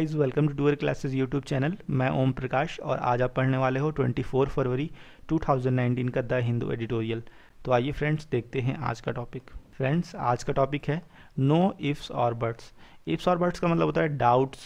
guys welcome to doer classes YouTube channel मैं ओम प्रकाश और आज आप पढ़ने वाले हो 24 फरवरी 2019 का द हिंदू एडिटोरियल तो आइए फ्रेंड्स देखते हैं आज का टॉपिक फ्रेंड्स आज का टॉपिक है नो इफ्स और बर्ड्स इफ्स और बर्ड्स का मतलब होता है डाउट्स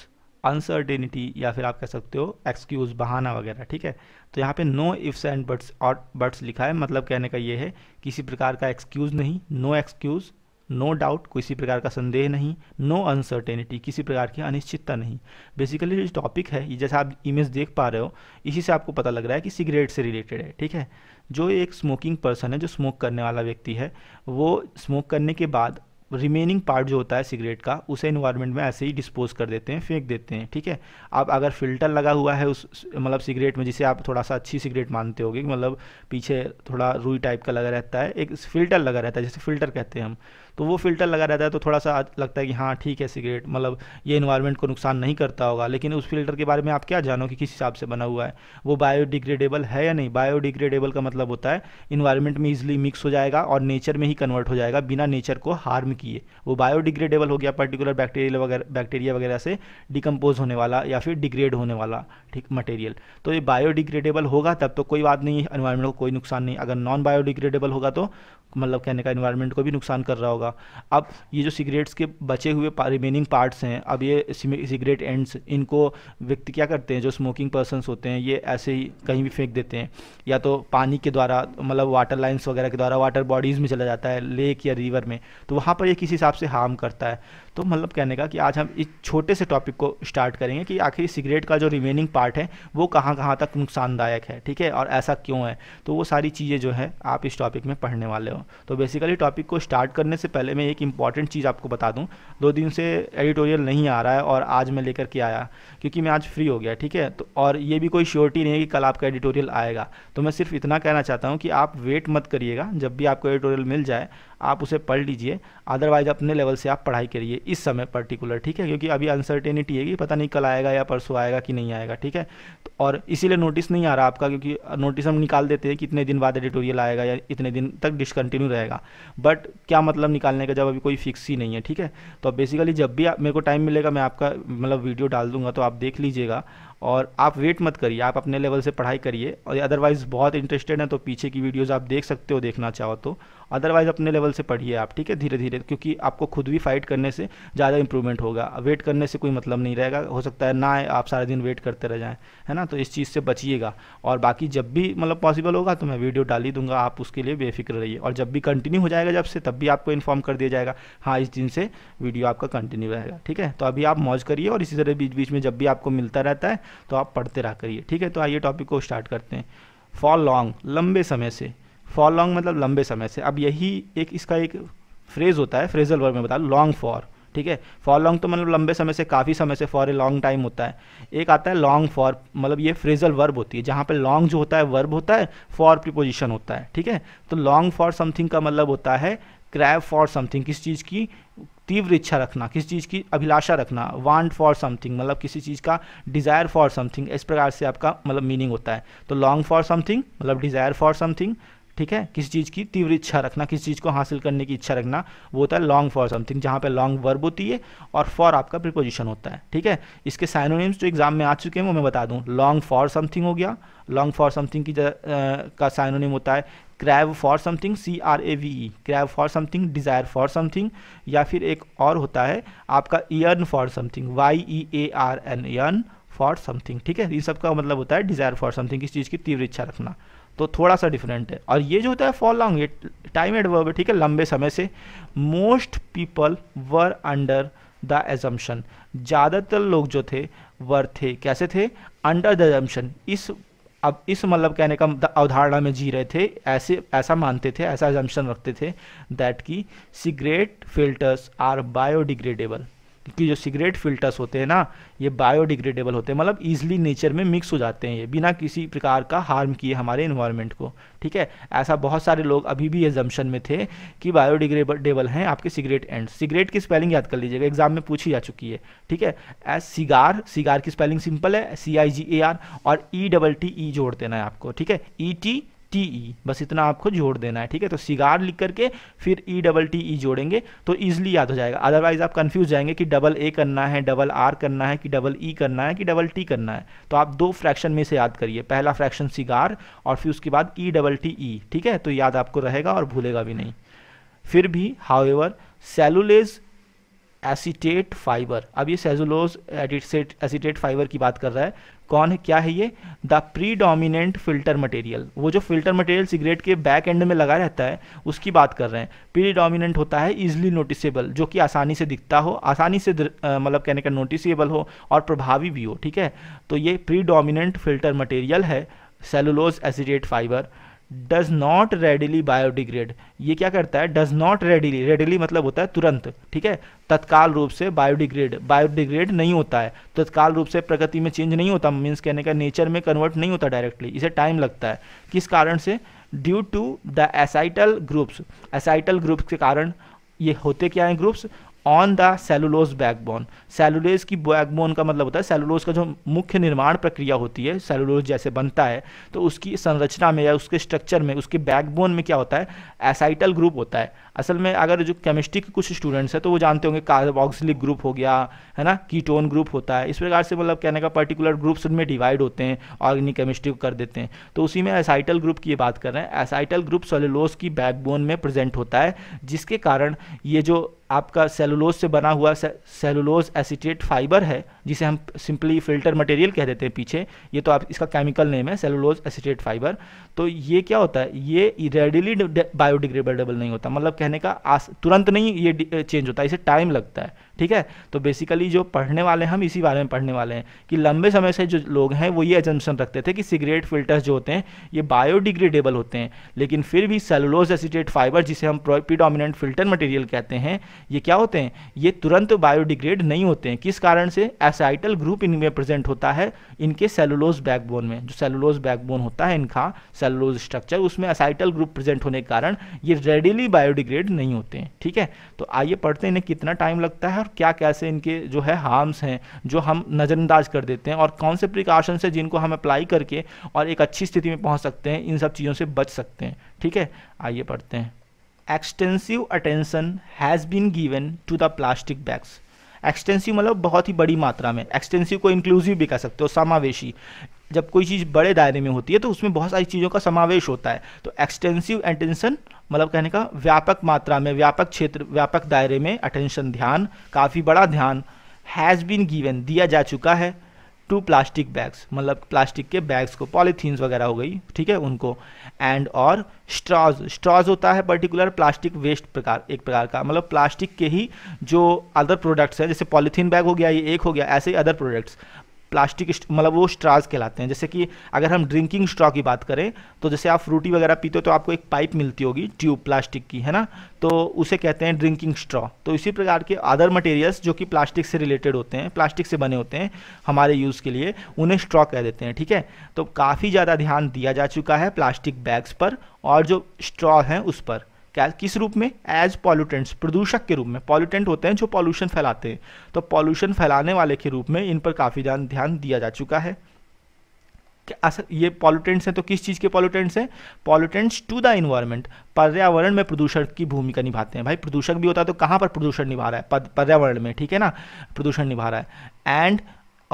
अनसर्टेनिटी या फिर आप कह सकते हो एक्सक्यूज बहाना वगैरह ठीक है तो यहाँ पे नो इफ्स एंड बर्ड्स और बर्ड्स लिखा है मतलब कहने का ये है किसी प्रकार का एक्सक्यूज़ नहीं no excuse no no doubt किसी प्रकार का संदेह नहीं नो no अनसर्टेनिटी किसी प्रकार की अनिश्चितता नहीं बेसिकली जो टॉपिक है ये जैसा आप इमेज देख पा रहे हो इसी से आपको पता लग रहा है कि सिगरेट से रिलेटेड है ठीक है जो एक स्मोकिंग पर्सन है जो स्मोक करने वाला व्यक्ति है वो स्मोक करने के बाद रिमेनिंग पार्ट जो होता है सिगरेट का उसे इन्वायरमेंट में ऐसे ही डिस्पोज कर देते हैं फेंक देते हैं ठीक है आप अगर फिल्टर लगा हुआ है उस मतलब सिगरेट में जिसे आप थोड़ा सा अच्छी सिगरेट मानते होगे मतलब पीछे थोड़ा रुई टाइप का लगा रहता है एक फिल्टर लगा रहता है जैसे फिल्टर कहते हैं हम तो वो फिल्टर लगा रहता है तो थोड़ा सा लगता है कि हाँ ठीक है सिगरेट मतलब ये इन्वायरमेंट को नुकसान नहीं करता होगा लेकिन उस फिल्टर के बारे में आप क्या जानो कि किस हिसाब से बना हुआ है वो बायोडिग्रेडेबल है या नहीं बायोडिग्रेडेबल का मतलब होता है इन्वायरमेंट में ईजिली मिक्स हो जाएगा और नेचर में ही कन्वर्ट हो जाएगा बिना नेचर को हार्म किए वो बायोडिग्रेडेबल हो गया पर्टिकुलर बैक्टीरियल वगैरह बैक्टीरिया वगैरह से डिकम्पोज होने वाला या फिर डिग्रेड होने वाला ठीक मटेरियल तो ये बायोडिग्रेडेबल होगा तब तो कोई बात नहीं है एनवायरमेंट को कोई नुकसान नहीं अगर नॉन बायोडिग्रेडेबल होगा तो मतलब कहने का इन्वायरमेंट को भी नुकसान कर रहा होगा अब ये जो सिगरेट्स के बचे हुए रिमेनिंग पार्ट्स हैं अब ये सिगरेट एंड्स इनको व्यक्ति क्या करते हैं जो स्मोकिंग पर्सनस होते हैं ये ऐसे ही कहीं भी फेंक देते हैं या तो पानी के द्वारा मतलब वाटर लाइन्स वगैरह के द्वारा वाटर बॉडीज़ में चला जाता है लेक या रिवर में तो वहाँ पर पर ये किसी हिसाब से हार्म करता है तो मतलब कहने का कि आज हम इस छोटे से टॉपिक को स्टार्ट करेंगे कि आखिर सिगरेट का जो रिमेनिंग पार्ट है वो कहाँ कहाँ तक नुकसानदायक है ठीक है और ऐसा क्यों है तो वो सारी चीज़ें जो है आप इस टॉपिक में पढ़ने वाले हो तो बेसिकली टॉपिक को स्टार्ट करने से पहले मैं एक इंपॉर्टेंट चीज़ आपको बता दूँ दो दिन से एडिटोरियल नहीं आ रहा है और आज मैं लेकर के आया क्योंकि मैं आज फ्री हो गया ठीक है तो और ये भी कोई श्योरिटी नहीं है कि कल आपका एडिटोरियल आएगा तो मैं सिर्फ इतना कहना चाहता हूँ कि आप वेट मत करिएगा जब भी आपको एडिटोरियल मिल जाए आप उसे पढ़ लीजिए अदरवाइज अपने लेवल से आप पढ़ाई करिए इस समय पर्टिकुलर ठीक है क्योंकि अभी अनसर्टेनिटी है कि पता नहीं कल आएगा या परसों आएगा कि नहीं आएगा ठीक है तो और इसीलिए नोटिस नहीं आ रहा आपका क्योंकि नोटिस हम निकाल देते हैं कि इतने दिन बाद एडिटोरियल आएगा या इतने दिन तक डिसकंटिन्यू रहेगा बट क्या मतलब निकालने का जब अभी कोई फिक्स ही नहीं है ठीक है तो बेसिकली जब भी मेरे को टाइम मिलेगा मैं आपका मतलब वीडियो डाल दूंगा तो आप देख लीजिएगा और आप वेट मत करिए आप अपने लेवल से पढ़ाई करिए और अदरवाइज़ बहुत इंटरेस्टेड हैं तो पीछे की वीडियोज़ आप देख सकते हो देखना चाहो तो अदरवाइज अपने लेवल से पढ़िए आप ठीक है धीरे धीरे क्योंकि आपको खुद भी फाइट करने से ज़्यादा इंप्रूवमेंट होगा वेट करने से कोई मतलब नहीं रहेगा हो सकता है ना आप सारे दिन वेट करते रह जाएँ है ना तो इस चीज़ से बचिएगा और बाकी जब भी मतलब पॉसिबल होगा तो मैं वीडियो डाल ही दूंगा आप उसके लिए बेफिक्र रहिए और जब भी कंटिन्यू हो जाएगा जब से तब भी आपको इन्फॉर्म कर दिया जाएगा हाँ इस दिन से वीडियो आपका कंटिन्यू रहेगा ठीक है तो अभी आप मौज करिए और इसी तरह बीच बीच में जब भी आपको मिलता रहता है तो आप पढ़ते रह करिए ठीक है तो आइए टॉपिक को स्टार्ट करते हैं फॉर लॉन्ग लंबे समय से फॉर लॉन्ग मतलब लंबे समय से अब यही एक इसका एक फ्रेज़ होता है फ्रेजल वर्ब में बता लॉन्ग फॉर ठीक है फॉर लॉन्ग तो मतलब लंबे समय से काफ़ी समय से फॉर ए लॉन्ग टाइम होता है एक आता है लॉन्ग फॉर मतलब ये फ्रेजल वर्ब होती है जहाँ पे लॉन्ग जो होता है वर्ब होता है फॉर प्रिपोजिशन होता है ठीक है तो लॉन्ग फॉर समथिंग का मतलब होता है क्रैव फॉर समथिंग किस चीज़ की तीव्र इच्छा रखना किस चीज़ की अभिलाषा रखना वांट फॉर समथिंग मतलब किसी चीज़ का डिज़ायर फॉर समथिंग इस प्रकार से आपका मतलब मीनिंग होता है तो लॉन्ग फॉर समथिंग मतलब डिज़ायर फॉर समथिंग ठीक है किसी चीज़ की तीव्र इच्छा रखना किसी चीज़ को हासिल करने की इच्छा रखना वो होता है लॉन्ग फॉर समथिंग जहाँ पे लॉन्ग वर्ब होती है और फॉर आपका प्रिपोजिशन होता है ठीक है इसके साइनोनिम्स जो एग्जाम में आ चुके हैं वो मैं बता दूँ लॉन्ग फॉर समथिंग हो गया लॉन्ग फॉर समथिंग की का साइनोनिम होता है crave for something C R A V E crave for something desire for something या फिर एक और होता है आपका yearn for something Y E A R N yearn for something ठीक है ये सब का मतलब होता है डिज़ायर फॉर समथिंग किस चीज़ की तीव्र इच्छा रखना तो थोड़ा सा डिफरेंट है और ये जो होता है फॉर लॉन्ग ये टाइम एडवर्ब है ठीक है लंबे समय से most people were under the assumption ज़्यादातर लोग जो थे वर थे कैसे थे अंडर द एजम्पन इस अब इस मतलब कहने का अवधारणा में जी रहे थे ऐसे ऐसा मानते थे ऐसा एजम्पन रखते थे दैट की सिगरेट फिल्टर्स आर बायोडिग्रेडेबल क्योंकि जो सिगरेट फिल्टर्स होते हैं ना ये बायोडिग्रेडेबल होते हैं मतलब ईजिली नेचर में मिक्स हो जाते हैं ये बिना किसी प्रकार का हार्म किए हमारे इन्वायरमेंट को ठीक है ऐसा बहुत सारे लोग अभी भी ये में थे कि बायोडिग्रेडेबल हैं आपके सिगरेट एंड सिगरेट की स्पेलिंग याद कर लीजिएगा एग्जाम में पूछी जा चुकी है ठीक है एस सिगार सिगार की स्पेलिंग सिंपल है C I ji A R और ई डबल टी ई जोड़ देना है आपको ठीक है E e T T e, E बस इतना आपको जोड़ देना है ठीक है तो सिगार लिख करके फिर ई डबल टी ई जोड़ेंगे तो ईजिली याद हो जाएगा अदरवाइज आप कन्फ्यूज जाएंगे कि डबल ए करना है डबल आर करना है कि डबल ई e करना है कि डबल टी करना है तो आप दो फ्रैक्शन में से याद करिए पहला फ्रैक्शन सिगार और फिर उसके बाद ई डबल टी ई ठीक है तो याद आपको रहेगा और भूलेगा भी नहीं फिर भी however cellulose acetate fibre अब ये सेजुलोज एसिटेट फाइबर की बात कर रहा है कौन है क्या है ये the predominant filter material वो जो फिल्टर मटेरियल सिगरेट के बैक एंड में लगा रहता है उसकी बात कर रहे हैं प्री डोमिनेंट होता है इजिली नोटिसेबल जो कि आसानी से दिखता हो आसानी से मतलब कहने का नोटिसेबल हो और प्रभावी भी हो ठीक है तो ये प्री डोमिनेंट फिल्टर मटेरियल है cellulose acetate fibre does not readily biodegrade ये क्या करता है डज नॉट रेडिली रेडिली मतलब होता है तुरंत ठीक है तत्काल रूप से बायोडिग्रेड बायोडिग्रेड नहीं होता है तत्काल रूप से प्रकृति में चेंज नहीं होता मीन्स कहने का नेचर में कन्वर्ट नहीं होता डायरेक्टली इसे टाइम लगता है किस कारण से due to the acetyl groups acetyl groups के कारण ये होते क्या हैं groups on the cellulose backbone cellulose की बैकबोन का मतलब होता है सेलुलोज का जो मुख्य निर्माण प्रक्रिया होती है सेलुलोज जैसे बनता है तो उसकी संरचना में या उसके स्ट्रक्चर में उसके बैकबोन में क्या होता है एसाइटल ग्रुप होता है असल में अगर जो केमिस्ट्री के कुछ स्टूडेंट्स हैं तो वो जानते होंगे कार्बोक्सिलिक ग्रुप हो गया है ना कीटोन ग्रुप होता है इस प्रकार से मतलब कहने का पर्टिकुलर ग्रुप्स उनमें डिवाइड होते हैं ऑर्गेनिक केमिस्ट्री को कर देते हैं तो उसी में एसाइटल ग्रुप की बात कर रहे हैं एसाइटल ग्रुप सेलुलोस की बैकबोन में प्रेजेंट होता है जिसके कारण ये जो आपका सेलुलोज से बना हुआ सेलुलोज एसिटेट फाइबर है जिसे हम सिंपली फिल्टर मटेरियल कह देते हैं पीछे ये तो आप इसका केमिकल नेम है सेलुलोज एसिटेट फाइबर तो ये क्या होता है ये रेडिली बायोडिग्रेडेबल नहीं होता मतलब कहने का आस तुरंत नहीं ये चेंज होता है इसे टाइम लगता है ठीक है तो बेसिकली जो पढ़ने वाले हैं हम इसी बारे में पढ़ने वाले हैं कि लंबे समय से जो लोग हैं वो ये एजम्पन रखते थे कि सिगरेट फिल्टर्स जो होते हैं ये बायोडिग्रेडेबल होते हैं लेकिन फिर भी सेलुलोज एसिडेट फाइबर जिसे हम प्रोपीडोमिनेंट फिल्टर मटेरियल कहते हैं ये क्या होते हैं ये तुरंत बायोडिग्रेड नहीं होते हैं किस कारण से एसाइटल ग्रुप इनमें प्रेजेंट होता है इनके सेलुलोज बैकबोन में जो सेलुलोज बैकबोन होता है इनका सेलुलोज स्ट्रक्चर उसमें एसाइटल ग्रुप प्रेजेंट होने के कारण ये रेडिली बायोडिग्रेड ग्रेड नहीं होते हैं ठीक है तो आइए पढ़ते हैं इन्हें कितना टाइम लगता है और क्या कैसे इनके जो है हार्म्स हैं जो हम नज़रअंदाज कर देते हैं और कौन से प्रिकॉशन है जिनको हम अप्लाई करके और एक अच्छी स्थिति में पहुँच सकते हैं इन सब चीज़ों से बच सकते हैं ठीक है आइए पढ़ते हैं extensive attention has been given to the plastic bags extensive मतलब बहुत ही बड़ी मात्रा में एक्सटेंसिव को इंक्लूसिव भी कह सकते हो समावेशी जब कोई चीज़ बड़े दायरे में होती है तो उसमें बहुत सारी चीज़ों का समावेश होता है तो एक्सटेंसिव अटेंसन मतलब कहने का व्यापक मात्रा में व्यापक क्षेत्र व्यापक दायरे में अटेंशन ध्यान काफ़ी बड़ा ध्यान हैज़ बीन गिवन दिया जा चुका है टू प्लास्टिक बैग्स मतलब प्लास्टिक के बैग्स को पॉलीथीन्स वगैरह हो गई ठीक है उनको एंड और स्ट्रॉज स्ट्रॉज होता है पर्टिकुलर प्लास्टिक वेस्ट प्रकार एक प्रकार का मतलब प्लास्टिक के ही जो अदर प्रोडक्ट्स हैं जैसे पॉलीथीन बैग हो गया ये एक हो गया ऐसे ही अदर प्रोडक्ट्स प्लास्टिक मतलब वो स्ट्राज कहलाते हैं जैसे कि अगर हम ड्रिंकिंग स्ट्रॉ की बात करें तो जैसे आप फ्रूटी वगैरह पीते हो तो आपको एक पाइप मिलती होगी ट्यूब प्लास्टिक की है ना तो उसे कहते हैं ड्रिंकिंग स्ट्रॉ तो इसी प्रकार के अदर मटेरियल्स जो कि प्लास्टिक से रिलेटेड होते हैं प्लास्टिक से बने होते हैं हमारे यूज़ के लिए उन्हें स्ट्रॉ कह देते हैं ठीक है तो काफ़ी ज़्यादा ध्यान दिया जा चुका है प्लास्टिक बैग्स पर और जो स्ट्रॉ हैं उस पर क्या किस रूप में एज पॉल्यूटेंट्स प्रदूषक के रूप में पॉल्यूटेंट होते हैं जो पॉल्यूशन फैलाते हैं तो पॉल्यूशन फैलाने वाले के रूप में इन पर काफ़ी ध्यान दिया जा चुका है असर ये पॉल्यूटेंट्स हैं तो किस चीज़ के पॉल्यूटेंट्स हैं पॉल्यूटेंट्स टू द इन्वायरमेंट पर्यावरण में प्रदूषण की भूमिका निभाते हैं भाई प्रदूषक भी होता है तो कहाँ पर प्रदूषण निभा रहा है पर्यावरण में ठीक है ना प्रदूषण निभा रहा है एंड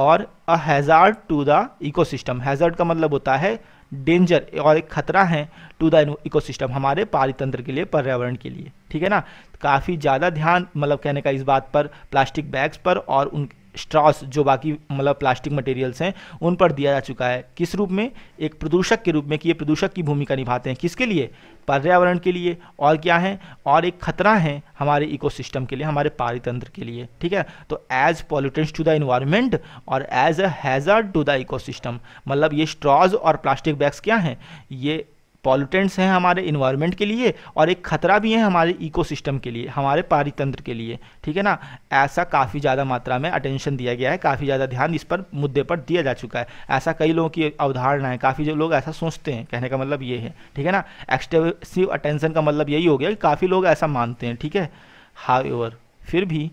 और a hazard to the ecosystem hazard का मतलब होता है डेंजर और एक खतरा है टू द इकोसिस्टम हमारे पारितंत्र के लिए पर्यावरण के लिए ठीक है ना काफ़ी ज़्यादा ध्यान मतलब कहने का इस बात पर प्लास्टिक बैग्स पर और उन स्ट्रॉस जो बाकी मतलब प्लास्टिक मटेरियल्स हैं उन पर दिया जा चुका है किस रूप में एक प्रदूषक के रूप में कि ये प्रदूषक की भूमिका निभाते हैं किसके लिए पर्यावरण के लिए और क्या है और एक खतरा है हमारे इकोसिस्टम के लिए हमारे पारितंत्र के लिए ठीक है तो as pollutants to the environment और as a hazard to the ecosystem मतलब ये स्ट्रॉज और प्लास्टिक बैग्स क्या हैं ये पॉल्यूटेंट्स हैं हमारे इन्वायरमेंट के लिए और एक खतरा भी है हमारे इकोसिस्टम के लिए हमारे पारितंत्र के लिए ठीक है ना ऐसा काफ़ी ज़्यादा मात्रा में अटेंशन दिया गया है काफ़ी ज़्यादा ध्यान इस पर मुद्दे पर दिया जा चुका है ऐसा कई लोगों की अवधारणा है काफ़ी जो लोग ऐसा सोचते हैं कहने का मतलब ये है ठीक है ना एक्सटेसिव अटेंशन का मतलब यही हो गया कि काफ़ी लोग ऐसा मानते हैं ठीक है हावेवर फिर भी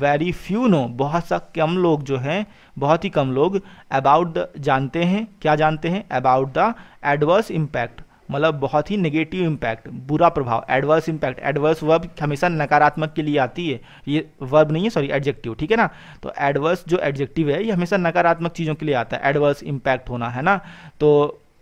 वेरी फ्यू नो बहुत सा कम लोग जो हैं बहुत ही कम लोग अबाउट द जानते हैं क्या जानते हैं अबाउट द एडवर्स इम्पैक्ट मतलब बहुत ही नेगेटिव इम्पैक्ट बुरा प्रभाव एडवर्स इम्पैक्ट एडवर्स वर्ब हमेशा नकारात्मक के लिए आती है ये वर्ब नहीं है सॉरी एडजेक्टिव ठीक है ना तो एडवर्स जो एडजेक्टिव है ये हमेशा नकारात्मक चीज़ों के लिए आता है एडवर्स इम्पैक्ट होना है ना तो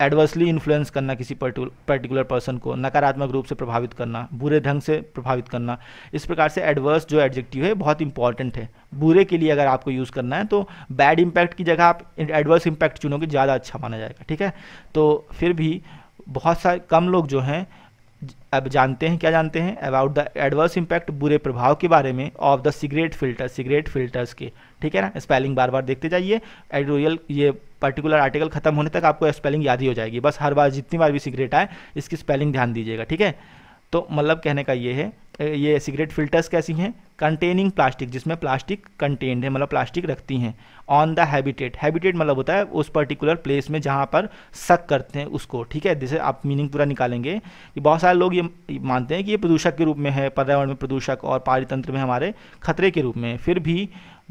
एडवर्सली इन्फ्लुएंस करना किसी पर्टिकुलर पर्सन को नकारात्मक रूप से प्रभावित करना बुरे ढंग से प्रभावित करना इस प्रकार से एडवर्स जो एडजेक्टिव है बहुत इंपॉर्टेंट है बुरे के लिए अगर आपको यूज़ करना है तो बैड इम्पैक्ट की जगह आप एडवर्स इम्पैक्ट चुनोगे ज़्यादा अच्छा माना जाएगा ठीक है तो फिर भी बहुत सारे कम लोग जो हैं अब जानते हैं क्या जानते हैं अबाउट द एडवर्स इम्पैक्ट बुरे प्रभाव के बारे में of the cigarette filter cigarette filters के ठीक है ना स्पेलिंग बार बार देखते जाइए एडिटोरियल ये पर्टिकुलर आर्टिकल खत्म होने तक आपको स्पेलिंग याद ही हो जाएगी बस हर बार जितनी बार भी सिगरेट आए इसकी स्पेलिंग ध्यान दीजिएगा ठीक है तो मतलब कहने का ये है ये सिगरेट फिल्टर्स कैसी हैं कंटेनिंग प्लास्टिक जिसमें प्लास्टिक कंटेंड है मतलब प्लास्टिक रखती हैं ऑन द हैबिटेट हैबिटेट मतलब होता है उस पर्टिकुलर प्लेस में जहाँ पर सक करते हैं उसको ठीक है जैसे आप मीनिंग पूरा निकालेंगे कि बहुत सारे लोग ये मानते हैं कि ये प्रदूषक के रूप में है पर्यावरण में प्रदूषक और पारितंत्र में हमारे खतरे के रूप में फिर भी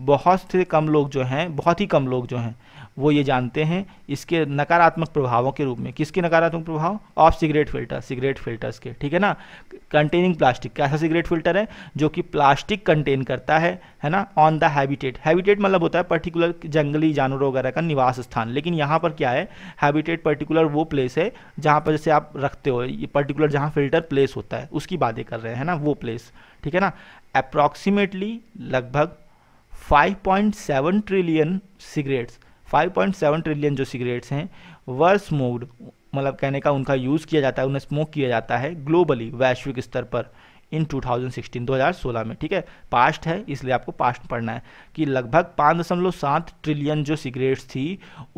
बहुत से कम लोग जो हैं बहुत ही कम लोग जो हैं वो ये जानते हैं इसके नकारात्मक प्रभावों के रूप में किसके नकारात्मक प्रभाव of cigarette filter cigarette filters के ठीक है ना कंटेनिंग प्लास्टिक कैसा सिगरेट फिल्टर है जो कि प्लास्टिक कंटेन करता है है ना ऑन द हैबिटेट हैबिटेट मतलब होता है पर्टिकुलर जंगली जानवरों वगैरह का निवास स्थान लेकिन यहाँ पर क्या है हैबिटेट पर्टिकुलर वो प्लेस है जहाँ पर जैसे आप रखते हो ये पर्टिकुलर जहाँ फिल्टर प्लेस होता है उसकी बातें कर रहे हैं है ना वो प्लेस ठीक है ना अप्रॉक्सीमेटली लगभग 5.7 ट्रिलियन सिगरेट्स 5.7 ट्रिलियन जो सिगरेट्स हैं वर स्मोक्ड मतलब कहने का उनका यूज़ किया जाता है उन्हें स्मोक किया जाता है ग्लोबली वैश्विक स्तर पर इन 2016 2016 में ठीक है पास्ट है इसलिए आपको पास्ट पढ़ना है कि लगभग पाँच दशमलव सात ट्रिलियन जो सिगरेट्स थी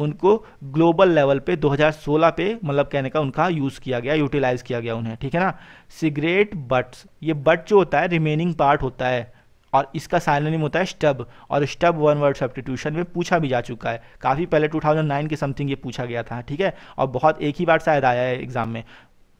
उनको ग्लोबल लेवल पे 2016 पे मतलब कहने का उनका यूज़ किया गया यूटिलाइज किया गया उन्हें ठीक है ना सिगरेट बट्स ये बट जो होता है रिमेनिंग पार्ट होता है और इसका साइनोनिम होता है स्टब और स्टब वन वर्ड सब्सटीट्यूशन में पूछा भी जा चुका है काफ़ी पहले 2009 के समथिंग ये पूछा गया था ठीक है और बहुत एक ही बार शायद आया है एग्जाम में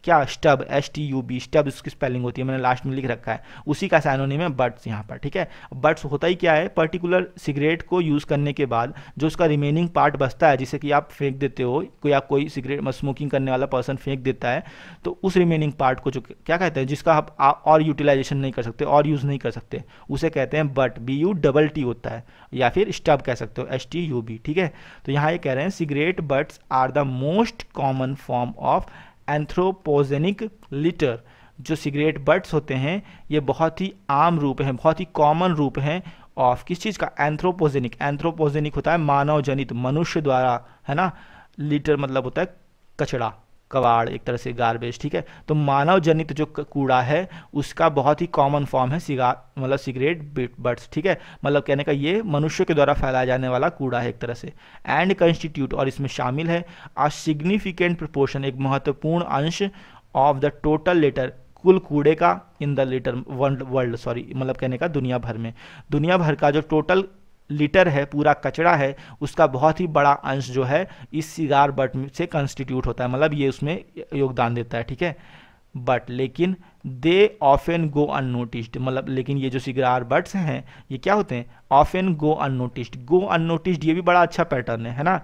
क्या stub S T U B stub इसकी स्पेलिंग होती है मैंने लास्ट में लिख रखा है उसी का सैनोनी में बट्स यहाँ पर ठीक है बट्स होता ही क्या है पर्टिकुलर सिगरेट को यूज़ करने के बाद जो उसका रिमेनिंग पार्ट बचता है जैसे कि आप फेंक देते हो कोई आप कोई सिगरेट स्मोकिंग करने वाला पर्सन फेंक देता है तो उस रिमेनिंग पार्ट को जो क्या कहते हैं जिसका आप, आप और यूटिलाइजेशन नहीं कर सकते और यूज़ नहीं कर सकते उसे कहते हैं butt B U double T होता है या फिर स्टब कह सकते हो एस टी यू बी ठीक है तो यहाँ ये कह रहे हैं cigarette butts are the most common form of anthropogenic litter जो सिगरेट बर्ड्स होते हैं ये बहुत ही आम रूप हैं बहुत ही कॉमन रूप हैं ऑफ किस चीज़ का एंथ्रोपोजेनिक एंथ्रोपोजेनिक होता है मानव जनित मनुष्य द्वारा है ना लीटर मतलब होता है कचड़ा कबाड़ एक तरह से गार्बेज ठीक है तो मानव जनित जो कूड़ा है उसका बहुत ही कॉमन फॉर्म है सिगार मतलब सिगरेट बर्ड्स ठीक है मतलब कहने का ये मनुष्य के द्वारा फैलाया जाने वाला कूड़ा है एक तरह से एंड कंस्टिट्यूट और इसमें शामिल है आ सिग्निफिकेंट प्रपोर्शन एक महत्वपूर्ण अंश ऑफ द टोटल लेटर कुल कूड़े का in the litter world sorry मतलब कहने का दुनिया भर में दुनिया भर का जो टोटल लीटर है पूरा कचरा है उसका बहुत ही बड़ा अंश जो है इस सिगार बट से कंस्टिट्यूट होता है मतलब ये उसमें योगदान देता है ठीक है बट लेकिन they often go unnoticed मतलब लेकिन ये जो सिगार बट्स हैं ये क्या होते हैं often go unnoticed go unnoticed ये भी बड़ा अच्छा पैटर्न है है ना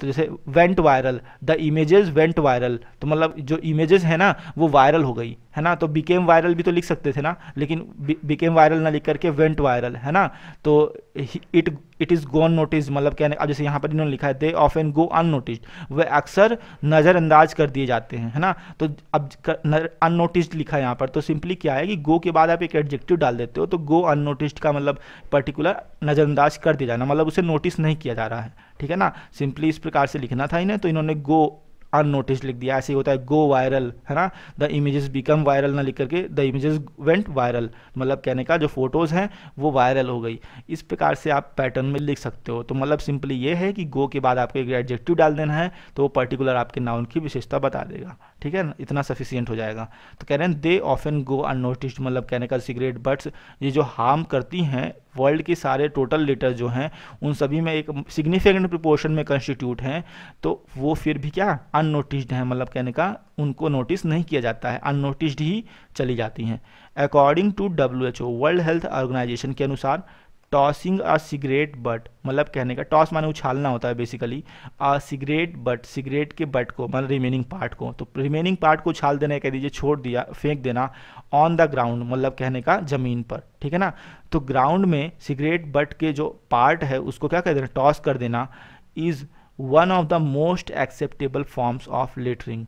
तो जैसे went viral the images went viral तो मतलब जो इमेजेस है ना वो वायरल हो गई है ना तो बिकेम वायरल भी तो लिख सकते थे ना लेकिन बिकेम वायरल ना लिख करके वेंट वायरल है ना तो it it is go notice मतलब क्या अब जैसे यहाँ पर इन्होंने लिखा है they often go unnoticed वे अक्सर नज़रअंदाज कर दिए जाते हैं है ना तो अब अननोटिस्ड लिखा है यहाँ पर तो सिंपली क्या है कि गो के बाद आप एक एडजेक्टिव डाल देते हो तो गो अननोटिस्ड का मतलब पर्टिकुलर नज़रअंदाज कर दिया जाना मतलब उसे नोटिस नहीं किया जा रहा है ठीक है ना सिंपली इस प्रकार से लिखना था इन्हें तो इन्होंने गो नोटिस लिख दिया ऐसे ही होता है गो वायरल है ना द इमेजेस बिकम वायरल ना लिख करके द इमेजेस वेंट वायरल मतलब कहने का जो फोटोज़ हैं वो वायरल हो गई इस प्रकार से आप पैटर्न में लिख सकते हो तो मतलब सिंपली ये है कि गो के बाद आपको एक एडजेक्टिव डाल देना है तो वो पर्टिकुलर आपके नाउन की विशेषता बता देगा ठीक है ना इतना सफिशियंट हो जाएगा तो कह रहे हैं दे ऑफन गो अनोटिस मतलब कहने का सिगरेट बट्स ये जो हार्म करती हैं वर्ल्ड के सारे टोटल लीटर जो हैं उन सभी में एक सिग्निफिकेंट प्रिपोर्शन में कंस्टिट्यूट हैं तो वो फिर भी क्या अनोटिस्ड हैं मतलब कहने का उनको नोटिस नहीं किया जाता है अनोटिस्ड ही चली जाती हैं according to W H O world health organisation के अनुसार टॉसिंग आ सिगरेट बट मतलब कहने का टॉस माने उछालना होता है basically a cigarette butt cigarette के बट को मतलब रिमेनिंग पार्ट को तो रिमेनिंग पार्ट को उछाल देना कह दीजिए छोड़ दिया फेंक देना ऑन द ग्राउंड मतलब कहने का ज़मीन पर ठीक है ना तो ग्राउंड में सिगरेट बट के जो पार्ट है उसको क्या कह देना टॉस कर देना is one of the most acceptable forms of littering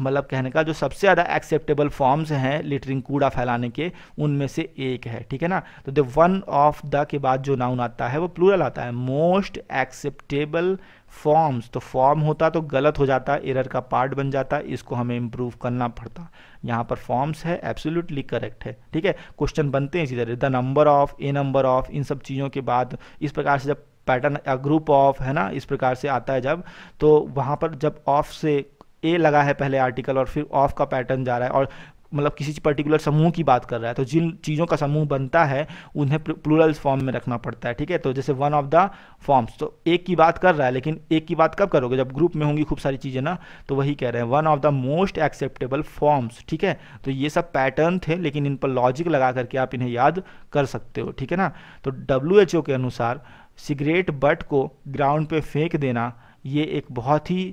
मतलब कहने का जो सबसे ज़्यादा एक्सेप्टेबल फॉर्म्स हैं लिटरिंग कूड़ा फैलाने के उनमें से एक है ठीक है ना तो द वन ऑफ द के बाद जो नाउन आता है वो प्लूरल आता है मोस्ट एक्सेप्टेबल फॉर्म्स तो फॉर्म होता तो गलत हो जाता एरर का पार्ट बन जाता इसको हमें इम्प्रूव करना पड़ता यहाँ पर फॉर्म्स है एब्सोल्युटली करेक्ट है ठीक है क्वेश्चन बनते हैं इसी तरह the number of a number of इन सब चीज़ों के बाद इस प्रकार से जब पैटर्न ग्रुप ऑफ है ना इस प्रकार से आता है जब तो वहाँ पर जब ऑफ से ए लगा है पहले आर्टिकल और फिर ऑफ का पैटर्न जा रहा है और मतलब किसी पर्टिकुलर समूह की बात कर रहा है तो जिन चीज़ों का समूह बनता है उन्हें प्लूरल फॉर्म में रखना पड़ता है ठीक है तो जैसे वन ऑफ द फॉर्म्स तो एक की बात कर रहा है लेकिन एक की बात कब करोगे जब ग्रुप में होंगी खूब सारी चीज़ें ना तो वही कह रहे हैं one of the most acceptable forms ठीक है तो ये सब पैटर्न थे लेकिन इन पर लॉजिक लगा करके आप इन्हें याद कर सकते हो ठीक है ना तो डब्ल्यू के अनुसार सिगरेट बट को ग्राउंड पर फेंक देना ये एक बहुत ही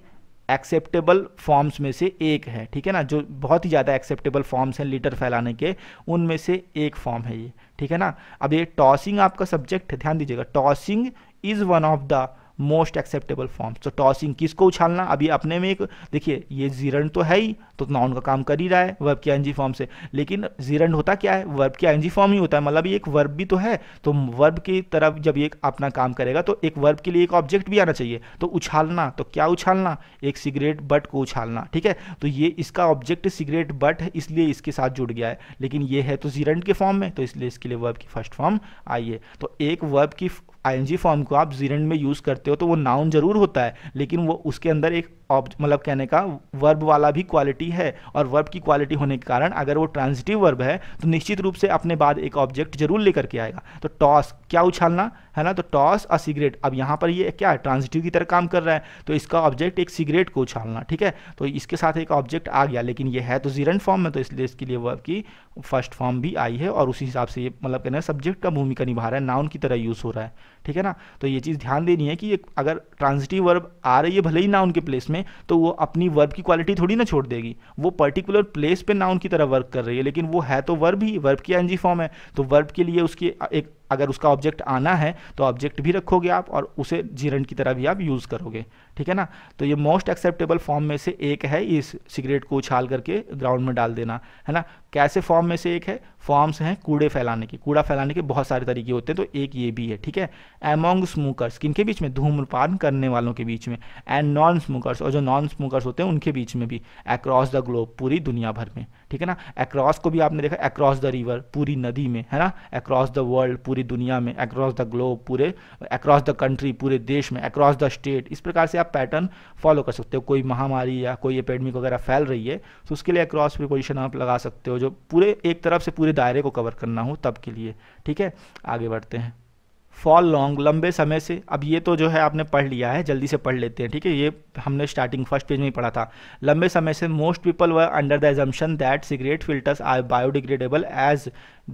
एक्सेप्टेबल फॉर्म्स में से एक है ठीक है ना जो बहुत ही ज़्यादा एक्सेप्टेबल फॉर्म्स हैं लीटर फैलाने के उनमें से एक फॉर्म है ये ठीक है ना अब ये टॉसिंग आपका सब्जेक्ट है ध्यान दीजिएगा tossing is one of the most acceptable form तो टॉसिंग किसको उछालना अभी अपने में एक देखिए ये जीरण तो है ही तो नाउन का काम कर ही रहा है वर्ब के एनजी फॉर्म से लेकिन जीरण होता क्या है वर्ब के एनजी फॉर्म ही होता है मतलब एक वर्ब भी तो है तो वर्ब की तरफ जब ये अपना काम करेगा तो एक वर्ब के लिए एक ऑब्जेक्ट भी आना चाहिए तो उछालना तो क्या उछालना एक सिगरेट बट को उछालना ठीक है तो ये इसका ऑब्जेक्ट सिगरेट बट है इसलिए इसके साथ जुड़ गया है लेकिन ये है तो जीरण के फॉर्म में तो इसलिए इसके लिए वर्ब की फर्स्ट फॉर्म आई है तो एक वर्ब की आई फॉर्म को आप जीरेंड में यूज़ करते हो तो वो नाउन जरूर होता है लेकिन वो उसके अंदर एक मतलब कहने का वर्ब वाला भी क्वालिटी है और वर्ब की क्वालिटी होने के कारण अगर वो ट्रांजिटिव वर्ब है तो निश्चित रूप से अपने बाद एक ऑब्जेक्ट जरूर लेकर के आएगा तो टॉस क्या उछालना है ना तो टॉस अ सिगरेट अब यहाँ पर ये क्या है ट्रांजिटिव की तरह काम कर रहा है तो इसका ऑब्जेक्ट एक सिगरेट को उछालना ठीक है तो इसके साथ एक ऑब्जेक्ट आ गया लेकिन ये है तो जीरेंट फॉर्म में तो इसलिए इसके लिए वर्ब की फर्स्ट फॉर्म भी आई है और उसी हिसाब से ये मतलब कहना है सब्जेक्ट का भूमिका निभा रहा है नाउन की तरह यूज़ हो रहा है ठीक है ना तो ये चीज़ ध्यान देनी है कि ये अगर ट्रांजिटिव वर्ब आ रही है भले ही ना उनके प्लेस में तो वो अपनी वर्ब की क्वालिटी थोड़ी ना छोड़ देगी वो पर्टिकुलर प्लेस पे ना उनकी तरह वर्क कर रही है लेकिन वो है तो वर्ब ही वर्ब की एनजी फॉर्म है तो वर्ब के लिए उसकी एक अगर उसका ऑब्जेक्ट आना है तो ऑब्जेक्ट भी रखोगे आप और उसे जीरण की तरह भी आप यूज़ करोगे ठीक है ना तो ये मोस्ट एक्सेप्टेबल फॉर्म में से एक है इस सिगरेट को उछाल करके ग्राउंड में डाल देना है ना कैसे फॉर्म में से एक है फॉर्म्स हैं कूड़े फैलाने के कूड़ा फैलाने के बहुत सारे तरीके होते हैं तो एक ये भी है ठीक है एमोंग स्मोकर्स किनके बीच में धूम्रपान करने वालों के बीच में एंड नॉन स्मोकर्स और जो नॉन स्मोकर्स होते हैं उनके बीच में भी अक्रॉस द ग्लोब पूरी दुनिया भर में ठीक है ना अक्रॉस को भी आपने देखा अक्रॉस द रिवर पूरी नदी में है ना अक्रॉस द वर्ल्ड पूरी दुनिया में अक्रॉस द ग्लोब पूरे अक्रॉस द कंट्री पूरे देश में अक्रॉस द स्टेट इस प्रकार से आप पैटर्न फॉलो कर सकते हो कोई महामारी या कोई एपेडमिक वगैरह फैल रही है तो उसके लिए अक्रॉस प्रिपोजिशन आप लगा सकते हो जो पूरे एक तरफ से पूरे दायरे को कवर करना हो तब के लिए ठीक है आगे बढ़ते हैं फॉल लॉन्ग लंबे समय से अब ये तो जो है आपने पढ़ लिया है जल्दी से पढ़ लेते हैं ठीक है ये हमने स्टार्टिंग फर्स्ट पेज में ही पढ़ा था लंबे समय से most people were under the assumption that cigarette filters are biodegradable as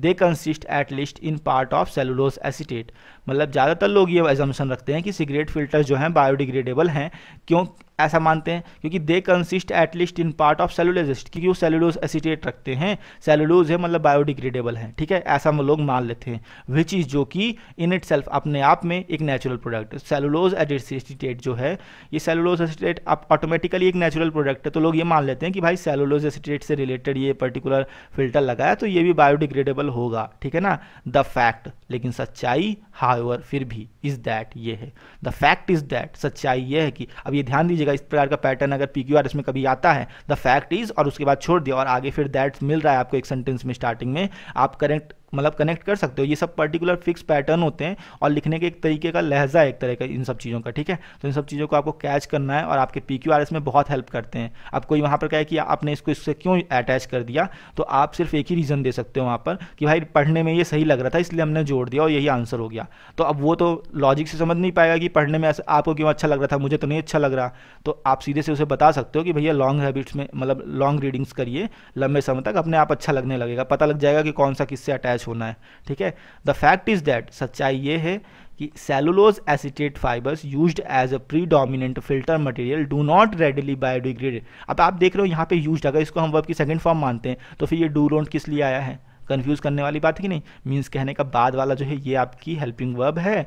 they consist at least in part of cellulose acetate मतलब ज़्यादातर लोग ये एजम्पन रखते हैं कि सिगरेट फिल्टर्स जो हैं बायोडिग्रेडेबल हैं क्यों ऐसा मानते हैं क्योंकि they consist at least in part of cellulose क्योंकि वो सेलुलोज एसिटेट रखते हैं सेलुलोज है मतलब बायोडिग्रेडेबल है ठीक है ऐसा लोग मान लेते हैं विच इज़ जो कि इन इट सेल्फ अपने आप में एक नेचुरल प्रोडक्ट सेलुलोज एसिटेट जो है ये सेलुलोज एसिटेट आप ऑटोमेटिकली एक नेचुरल प्रोडक्ट है तो लोग ये मान लेते हैं कि भाई सेलुलोज एसिटेट से रिलेटेड ये पर्टिकुलर फिल्टर लगाया तो ये भी बायोडिग्रेडेबल होगा ठीक है ना द फैक्ट लेकिन सच्चाई हावर फिर भी इज़ दैट ये है द फैक्ट इज़ दैट सच्चाई ये है कि अब ये ध्यान दीजिए लीजिएगा इस प्रकार का पैटर्न अगर पी क्यू आर इसमें कभी आता है द फैक्ट इज और उसके बाद छोड़ दिया और आगे फिर दैट मिल रहा है आपको एक सेंटेंस में स्टार्टिंग में आप करेक्ट मतलब कनेक्ट कर सकते हो ये सब पर्टिकुलर फिक्स पैटर्न होते हैं और लिखने के एक तरीके का लहजा है एक तरह का इन सब चीज़ों का ठीक है तो इन सब चीज़ों को आपको कैच करना है और आपके पी क्यू आर एस में बहुत हेल्प करते हैं आप कोई वहाँ पर कहे कि आपने इसको इससे क्यों अटैच कर दिया तो आप सिर्फ एक ही रीज़न दे सकते हो वहाँ पर कि भाई पढ़ने में ये सही लग रहा था इसलिए हमने जोड़ दिया और यही आंसर हो गया तो अब वो तो लॉजिक से समझ नहीं पाएगा कि पढ़ने में आपको क्यों अच्छा लग रहा था मुझे तो नहीं अच्छा लग रहा तो आप सीधे से उसे बता सकते हो कि भैया लॉन्ग हैबिट्स में मतलब लॉन्ग रीडिंग्स करिए लंबे समय तक अपने आप अच्छा लगने लगेगा पता लग जाएगा कि कौन सा किससे अटैच क्रश होना है ठीक है द फैक्ट इज़ दैट सच्चाई ये है कि cellulose acetate fibres used as a predominant filter material do not readily biodegrade अब आप देख रहे हो यहाँ पे यूज अगर इसको हम वर्ब की सेकेंड फॉर्म मानते हैं तो फिर ये डू डोंट किस लिए आया है कन्फ्यूज़ करने वाली बात है कि नहीं मीन्स कहने का बाद वाला जो है ये आपकी हेल्पिंग वर्ब है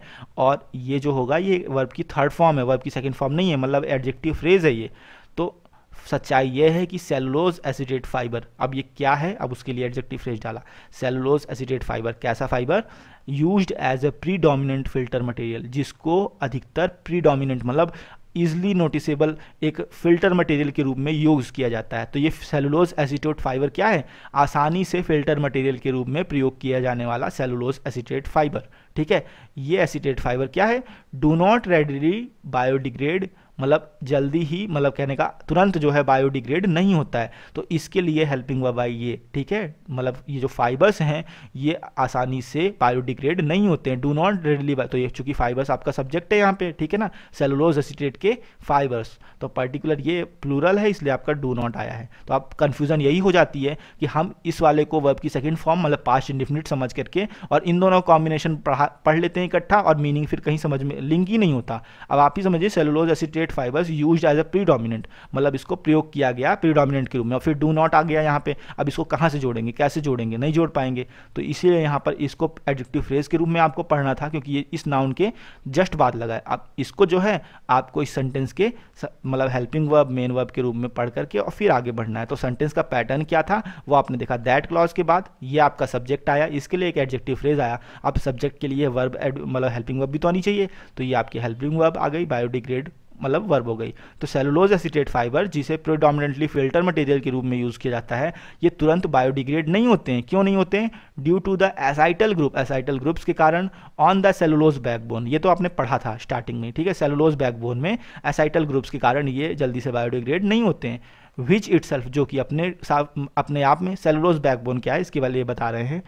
और ये जो होगा ये वर्ब की थर्ड फॉर्म है वर्ब की सेकेंड फॉर्म नहीं है मतलब एडजेक्टिव फ्रेज है ये सच्चाई यह है कि सेलुलोज एसिडेट फाइबर अब ये क्या है अब उसके लिए एडजेक्टिव फ्रेज डाला सेलुलोज एसिडेट फाइबर कैसा fibre use as a predominant filter material जिसको अधिकतर प्री डोमिनेंट मतलब ईजली नोटिसेबल एक फिल्टर मटेरियल के रूप में यूज़ किया जाता है तो ये सेलुलोज एसिटेट फाइबर क्या है आसानी से फिल्टर मटेरियल के रूप में प्रयोग किया जाने वाला सेलुलोज एसिडेट फाइबर ठीक है ये एसिटेट फाइबर क्या है डू नॉट रेडली बायोडिग्रेड मतलब जल्दी ही मतलब कहने का तुरंत जो है बायोडिग्रेड नहीं होता है तो इसके लिए हेल्पिंग बाबा ये ठीक है मतलब ये जो फाइबर्स हैं ये आसानी से बायोडिग्रेड नहीं होते हैं डू नॉट रेडली तो ये चूंकि फाइबर्स आपका सब्जेक्ट है यहाँ पे ठीक है ना सेलोलोज एसिटेट के फाइबर्स तो पर्टिकुलर ये प्लूरल है इसलिए आपका डू नॉट आया है तो आप कन्फ्यूज़न यही हो जाती है कि हम इस वाले को वर्ब की सेकेंड फॉर्म मतलब पास्ट इंडिफिनिट समझ करके और इन दोनों कॉम्बिनेशन पढ़ा पढ़ लेते हैं इकट्ठा और मीनिंग फिर कहीं समझ में लिंक ही नहीं होता अब आप ही समझिए cellulose acetate carbohydrate fibres use as a predominant मतलब इसको प्रयोग किया गया प्रीडोमिनेंट के रूप में और फिर डू नॉट आ गया यहाँ पे अब इसको कहाँ से जोड़ेंगे कैसे जोड़ेंगे नहीं जोड़ पाएंगे तो इसीलिए यहाँ पर इसको एडजेक्टिव फ्रेज के रूप में आपको पढ़ना था क्योंकि ये इस नाउन के जस्ट बाद लगा है अब इसको जो है आपको इस सेंटेंस के मतलब हेल्पिंग वर्ब मेन वर्ब के रूप में पढ़ करके और फिर आगे बढ़ना है तो सेंटेंस का पैटर्न क्या था वो आपने देखा दैट क्लॉज के बाद ये आपका सब्जेक्ट आया इसके लिए एक एडजेक्टिव फ्रेज आया अब सब्जेक्ट के लिए वर्ब मतलब हेल्पिंग वर्ब भी तो आनी चाहिए तो ये आपकी हेल्पिंग वर्ब आ गई बायोडिग्रेड मतलब वर्ब हो गई तो सेलुलोज एसिटेट फाइबर जिसे प्रोडोमिनेंटली फिल्टर मटेरियल के रूप में यूज़ किया जाता है ये तुरंत बायोडिग्रेड नहीं होते हैं क्यों नहीं होते हैं due to the acetyl group acetyl groups के कारण ऑन द सेलुलोज बैकबोन ये तो आपने पढ़ा था स्टार्टिंग में ठीक है सेलुलोज बैकबोन में एसाइटल ग्रुप्स के कारण ये जल्दी से बायोडिग्रेड नहीं होते हैं विच सेल्फ जो कि अपने अपने आप में सेलुलोज बैकबोन क्या है इसके बारे में बता रहे हैं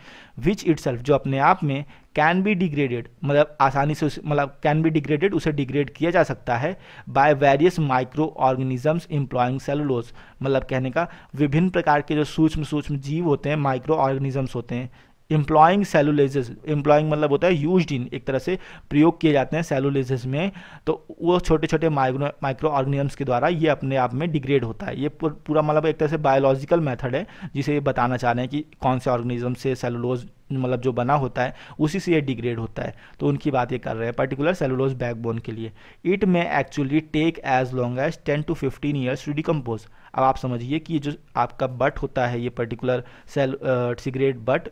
विच सेल्फ जो अपने आप में कैन बी डिग्रेडेड मतलब आसानी से मतलब कैन बी डिग्रेडेड उसे डिग्रेड किया जा सकता है by various microorganisms employing cellulose मतलब कहने का विभिन्न प्रकार के जो सूक्ष्म सूक्ष्म जीव होते हैं माइक्रो ऑर्गेनिजम्स होते हैं इम्प्लॉइंग सेलुलेजेस इम्प्लॉइंग मतलब होता है यूज इन एक तरह से प्रयोग किए जाते हैं सेलुलेजेस में तो वो छोटे छोटे माइक्रो माइक्रो ऑर्गेनिजम्स के द्वारा ये अपने आप में डिग्रेड होता है ये पूरा मतलब एक तरह से बायोलॉजिकल मेथड है जिसे ये बताना चाह रहे हैं कि कौन से ऑर्गेनिज्म से सेलुलोज मतलब जो बना होता है उसी से ये डिग्रेड होता है तो उनकी बात ये कर रहे हैं पर्टिकुलर सेलुलोज बैकबोन के लिए it may actually take as long as ten to fifteen years to decompose अब आप समझिए कि ये जो आपका बट होता है ये पर्टिकुलर सेल सिगरेट बट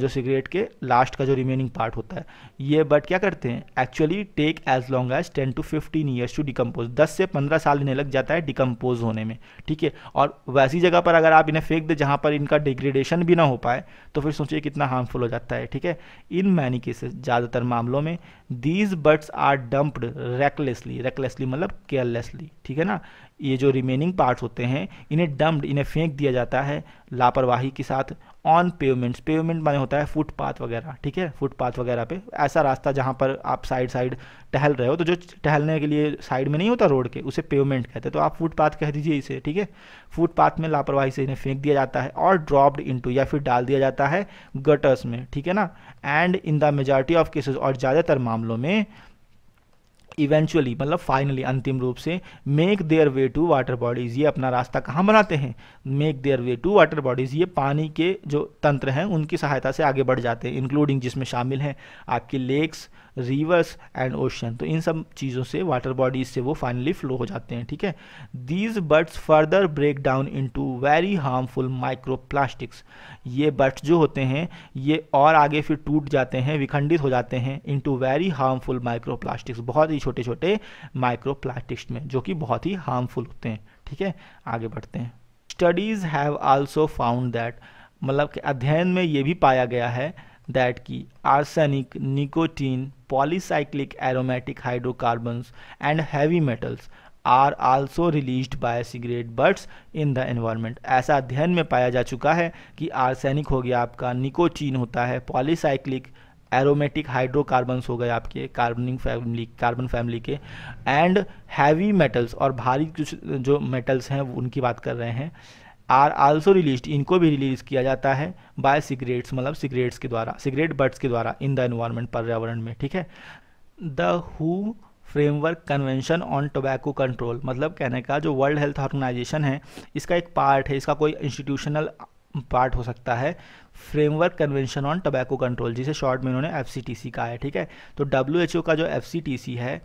जो सिगरेट के लास्ट का जो रिमेनिंग पार्ट होता है ये बट क्या करते हैं actually take as long as ten to fifteen years to decompose दस से पंद्रह साल इन्हें लग जाता है डिकम्पोज होने में ठीक है और वैसी जगह पर अगर आप इन्हें फेंक दें जहाँ पर इनका डिग्रेडेशन भी ना हो पाए तो फिर सोचिए कितना हार्मफुल हो जाता है ठीक है इन मैनी केसेस ज़्यादातर मामलों में these butts are dumped recklessly recklessly मतलब केयरलेसली ठीक है ना ये जो रिमेनिंग पार्ट होते हैं इन्हें डम्ड इन्हें फेंक दिया जाता है लापरवाही के साथ ऑन पेवमेंट्स पेवमेंट माने होता है फुटपाथ वगैरह ठीक है फुटपाथ वगैरह पे ऐसा रास्ता जहाँ पर आप साइड साइड टहल रहे हो तो जो टहलने के लिए साइड में नहीं होता रोड के उसे पेवमेंट कहते हैं तो आप फुटपाथ कह दीजिए इसे ठीक है फुटपाथ में लापरवाही से इन्हें फेंक दिया जाता है और ड्रॉप्ड इनटू या फिर डाल दिया जाता है गटर्स में ठीक है ना and in the majority of cases और ज़्यादातर मामलों में इवेंचुअली मतलब फाइनली अंतिम रूप से make their way to water bodies ये अपना रास्ता कहाँ बनाते हैं make their way to water bodies ये पानी के जो तंत्र हैं उनकी सहायता से आगे बढ़ जाते हैं इंक्लूडिंग जिसमें शामिल हैं आपकी लेक्स रिवर्स एंड ओशन तो इन सब चीज़ों से वाटर बॉडीज से वो फाइनली फ्लो हो जाते हैं ठीक है these butts further break down into very harmful microplastics ये बर्ड्स जो होते हैं ये और आगे फिर टूट जाते हैं विखंडित हो जाते हैं into very harmful microplastics बहुत ही छोटे छोटे माइक्रो प्लास्टिक्स में जो कि बहुत ही हार्मफुल होते हैं ठीक है आगे बढ़ते हैं studies have also found that मतलब कि अध्ययन में ये भी पाया गया है दैट की arsenic nicotine polycyclic aromatic hydrocarbon and heavy metals are also release by cigarette butts in the environment ऐसा अध्ययन में पाया जा चुका है कि आर्सेनिक हो गया आपका निकोटीन होता है पॉलीसाइक्लिक एरोमेटिक हाइड्रोकार्बन्स हो गए आपके कार्बनिंग फैमिली कार्बन फैमिली के एंड हैवी मेटल्स और भारी कुछ जो मेटल्स हैं उनकी बात कर रहे हैं आर आल्सो रिलीज इनको भी रिलीज किया जाता है बाय सिगरेट्स मतलब सिगरेट्स के द्वारा सिगरेट बर्ड्स के द्वारा इन द एनवायरमेंट पर्यावरण में ठीक है द हु framework convention on tobacco control मतलब कहने का जो वर्ल्ड हेल्थ ऑर्गेनाइजेशन है इसका एक पार्ट है इसका कोई इंस्टीट्यूशनल पार्ट हो सकता है framework convention on tobacco control जिसे शॉर्ट में इन्होंने एफ कहा है ठीक है तो डब्ल्यू का जो एफ है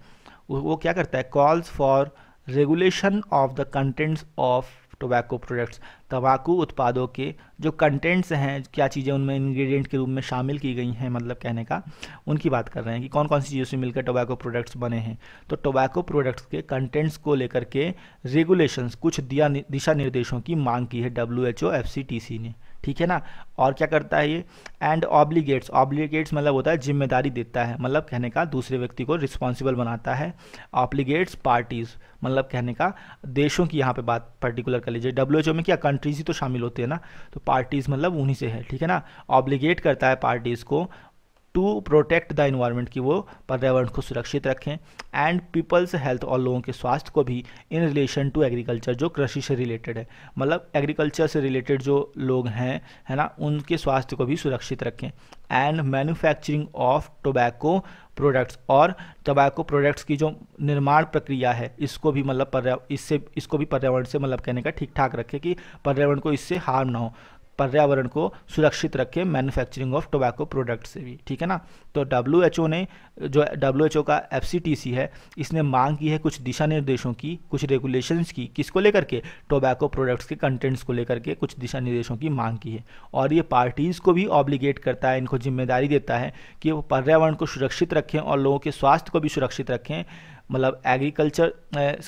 वो क्या करता है calls for regulation of the contents of tobacco products तंबाकू उत्पादों के जो कंटेंट्स हैं क्या चीज़ें उनमें इंग्रेडिएंट के रूप में शामिल की गई हैं मतलब कहने का उनकी बात कर रहे हैं कि कौन कौन सी चीज़ों से मिलकर टोबैको प्रोडक्ट्स बने हैं तो टोबैको प्रोडक्ट्स के कंटेंट्स को लेकर के रेगुलेशंस कुछ दिया दिशा निर्देशों की मांग की है W H O F C T C ने ठीक है ना और क्या करता है ये एंड ऑब्लीगेट्स ऑब्लीगेट्स मतलब होता है जिम्मेदारी देता है मतलब कहने का दूसरे व्यक्ति को रिस्पॉन्सिबल बनाता है ऑब्लीगेट्स पार्टीज़ मतलब कहने का देशों की यहाँ पे बात पर्टिकुलर कर लीजिए डब्ल्यू में क्या कंट्रीज़ ही तो शामिल होते हैं ना तो पार्टीज़ मतलब उन्हीं से है ठीक है ना ऑब्लीगेट करता है पार्टीज़ को टू प्रोटेक्ट द इन्वायरमेंट कि वो पर्यावरण को सुरक्षित रखें एंड पीपल्स हेल्थ और लोगों के स्वास्थ्य को भी इन रिलेशन टू एग्रीकल्चर जो कृषि से रिलेटेड है मतलब एग्रीकल्चर से रिलेटेड जो लोग हैं है ना उनके स्वास्थ्य को भी सुरक्षित रखें and manufacturing of tobacco products और टोबैको प्रोडक्ट्स की जो निर्माण प्रक्रिया है इसको भी मतलब पर्या इससे इसको भी पर्यावरण से मतलब कहने का ठीक ठाक रखें कि पर्यावरण को इससे हार्म ना हो पर्यावरण को सुरक्षित रखें मैन्युफैक्चरिंग ऑफ टोबैको प्रोडक्ट से भी ठीक है ना तो डब्ल्यू ने जो डब्ल्यू का एफ है इसने मांग की है कुछ दिशा निर्देशों की कुछ रेगुलेशंस की किसको लेकर के टोबैको प्रोडक्ट्स के कंटेंट्स को लेकर के कुछ दिशा निर्देशों की मांग की है और ये पार्टीज़ को भी ऑब्लिगेट करता है इनको जिम्मेदारी देता है कि वो पर्यावरण को सुरक्षित रखें और लोगों के स्वास्थ्य को भी सुरक्षित रखें मतलब एग्रीकल्चर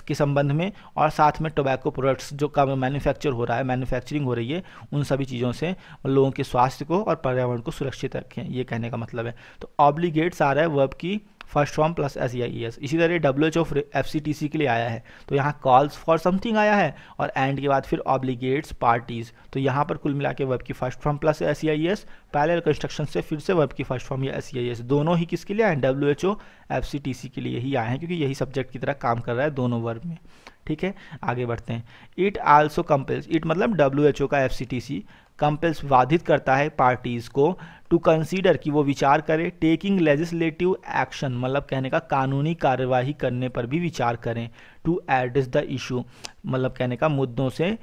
के संबंध में और साथ में टोबैको प्रोडक्ट्स जो का मैन्युफैक्चर हो रहा है मैन्युफैक्चरिंग हो रही है उन सभी चीज़ों से लोगों के स्वास्थ्य को और पर्यावरण को सुरक्षित रखें ये कहने का मतलब है तो ऑब्लीगेट्स आ रहा है वर्ब की first form plus S I S इसी तरह W H O F C T C के लिए आया है तो यहाँ कॉल्स फॉर समथिंग आया है और एंड के बाद फिर ऑब्लिगेट्स पार्टीज तो यहाँ पर कुल मिला के वर्ब की first form plus S I S parallel construction से फिर से वर्ब की फर्स्ट फॉर्म या एस आई एस दोनों ही किसके लिए आए हैं W H O F C T C के लिए ही आए हैं क्योंकि यही सब्जेक्ट की तरह काम कर रहा है दोनों वर्ब में ठीक है आगे बढ़ते हैं इट आल्सो कंपेल्स इट मतलब डब्ल्यू एच ओ का F C T C compels बाधित करता है पार्टीज़ को टू कंसीडर कि वो विचार करें टेकिंग लेजिस्लेटिव एक्शन मतलब कहने का कानूनी कार्यवाही करने पर भी विचार करें टू एड्रेस द इशू मतलब कहने का मुद्दों से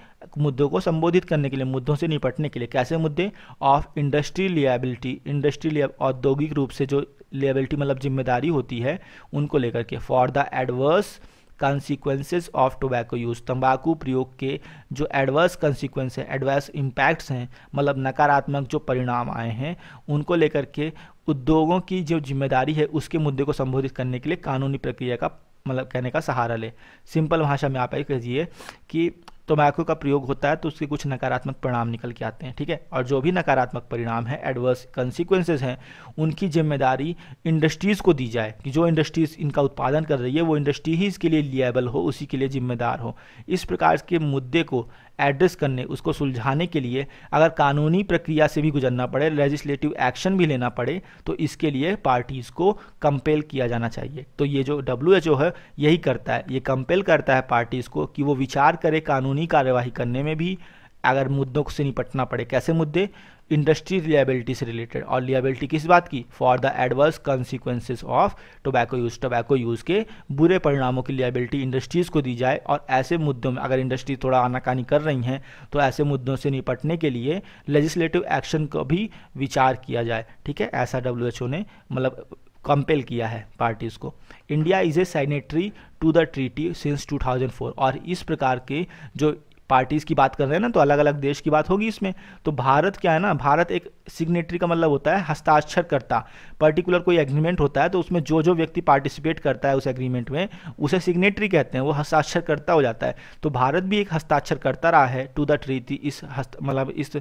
मुद्दों को संबोधित करने के लिए मुद्दों से निपटने के लिए कैसे मुद्दे ऑफ इंडस्ट्री लियाबिलिटी इंडस्ट्री औद्योगिक रूप से जो लियाबिलिटी मतलब जिम्मेदारी होती है उनको लेकर के for the adverse consequences of tobacco use तंबाकू प्रयोग के जो एडवर्स कॉन्सिक्वेंस हैं एडवर्स इम्पैक्ट्स हैं मतलब नकारात्मक जो परिणाम आए हैं उनको लेकर के उद्योगों की जो जिम्मेदारी है उसके मुद्दे को संबोधित करने के लिए कानूनी प्रक्रिया का मतलब कहने का सहारा ले सिंपल भाषा में आप कहिए कि तम्बाकू तो का प्रयोग होता है तो उसके कुछ नकारात्मक परिणाम निकल के आते हैं ठीक है और जो भी नकारात्मक परिणाम है एडवर्स कंसिक्वेंसेज हैं उनकी जिम्मेदारी इंडस्ट्रीज़ को दी जाए कि जो इंडस्ट्रीज़ इनका उत्पादन कर रही है वो इंडस्ट्री ही इसके लिए लियाबल हो उसी के लिए जिम्मेदार हो इस प्रकार के मुद्दे को एड्रेस करने उसको सुलझाने के लिए अगर कानूनी प्रक्रिया से भी गुजरना पड़े लेजिस्लेटिव एक्शन भी लेना पड़े तो इसके लिए पार्टीज़ को कंपेल किया जाना चाहिए तो ये जो डब्ल्यू है यही करता है ये कंपेल करता है पार्टीज़ को कि वो विचार करे कानूनी कार्यवाही करने में भी अगर मुद्दों से निपटना पड़े कैसे मुद्दे इंडस्ट्री लियाबिलिटी से रिलेटेड और लियाबिलिटी किस बात की for the adverse consequences of tobacco use tobacco use के बुरे परिणामों की लियाबिलिटी इंडस्ट्रीज़ को दी जाए और ऐसे मुद्दों में अगर इंडस्ट्री थोड़ा आनाकानी कर रही हैं तो ऐसे मुद्दों से निपटने के लिए लेजिस्लेटिव एक्शन को भी विचार किया जाए ठीक है ऐसा डब्ल्यू ने मतलब कंपेल किया है पार्टीज़ को India is a signatory to the treaty since 2004 और इस प्रकार के जो पार्टीज़ की बात कर रहे हैं ना तो अलग अलग देश की बात होगी इसमें तो भारत क्या है ना भारत एक सिग्नेटरी का मतलब होता है हस्ताक्षर करता पर्टिकुलर कोई एग्रीमेंट होता है तो उसमें जो जो व्यक्ति पार्टिसिपेट करता है उस एग्रीमेंट में उसे सिग्नेटरी कहते हैं वो हस्ताक्षर करता हो जाता है तो भारत भी एक हस्ताक्षर करता रहा है टू द ट्रीटी इस मतलब इस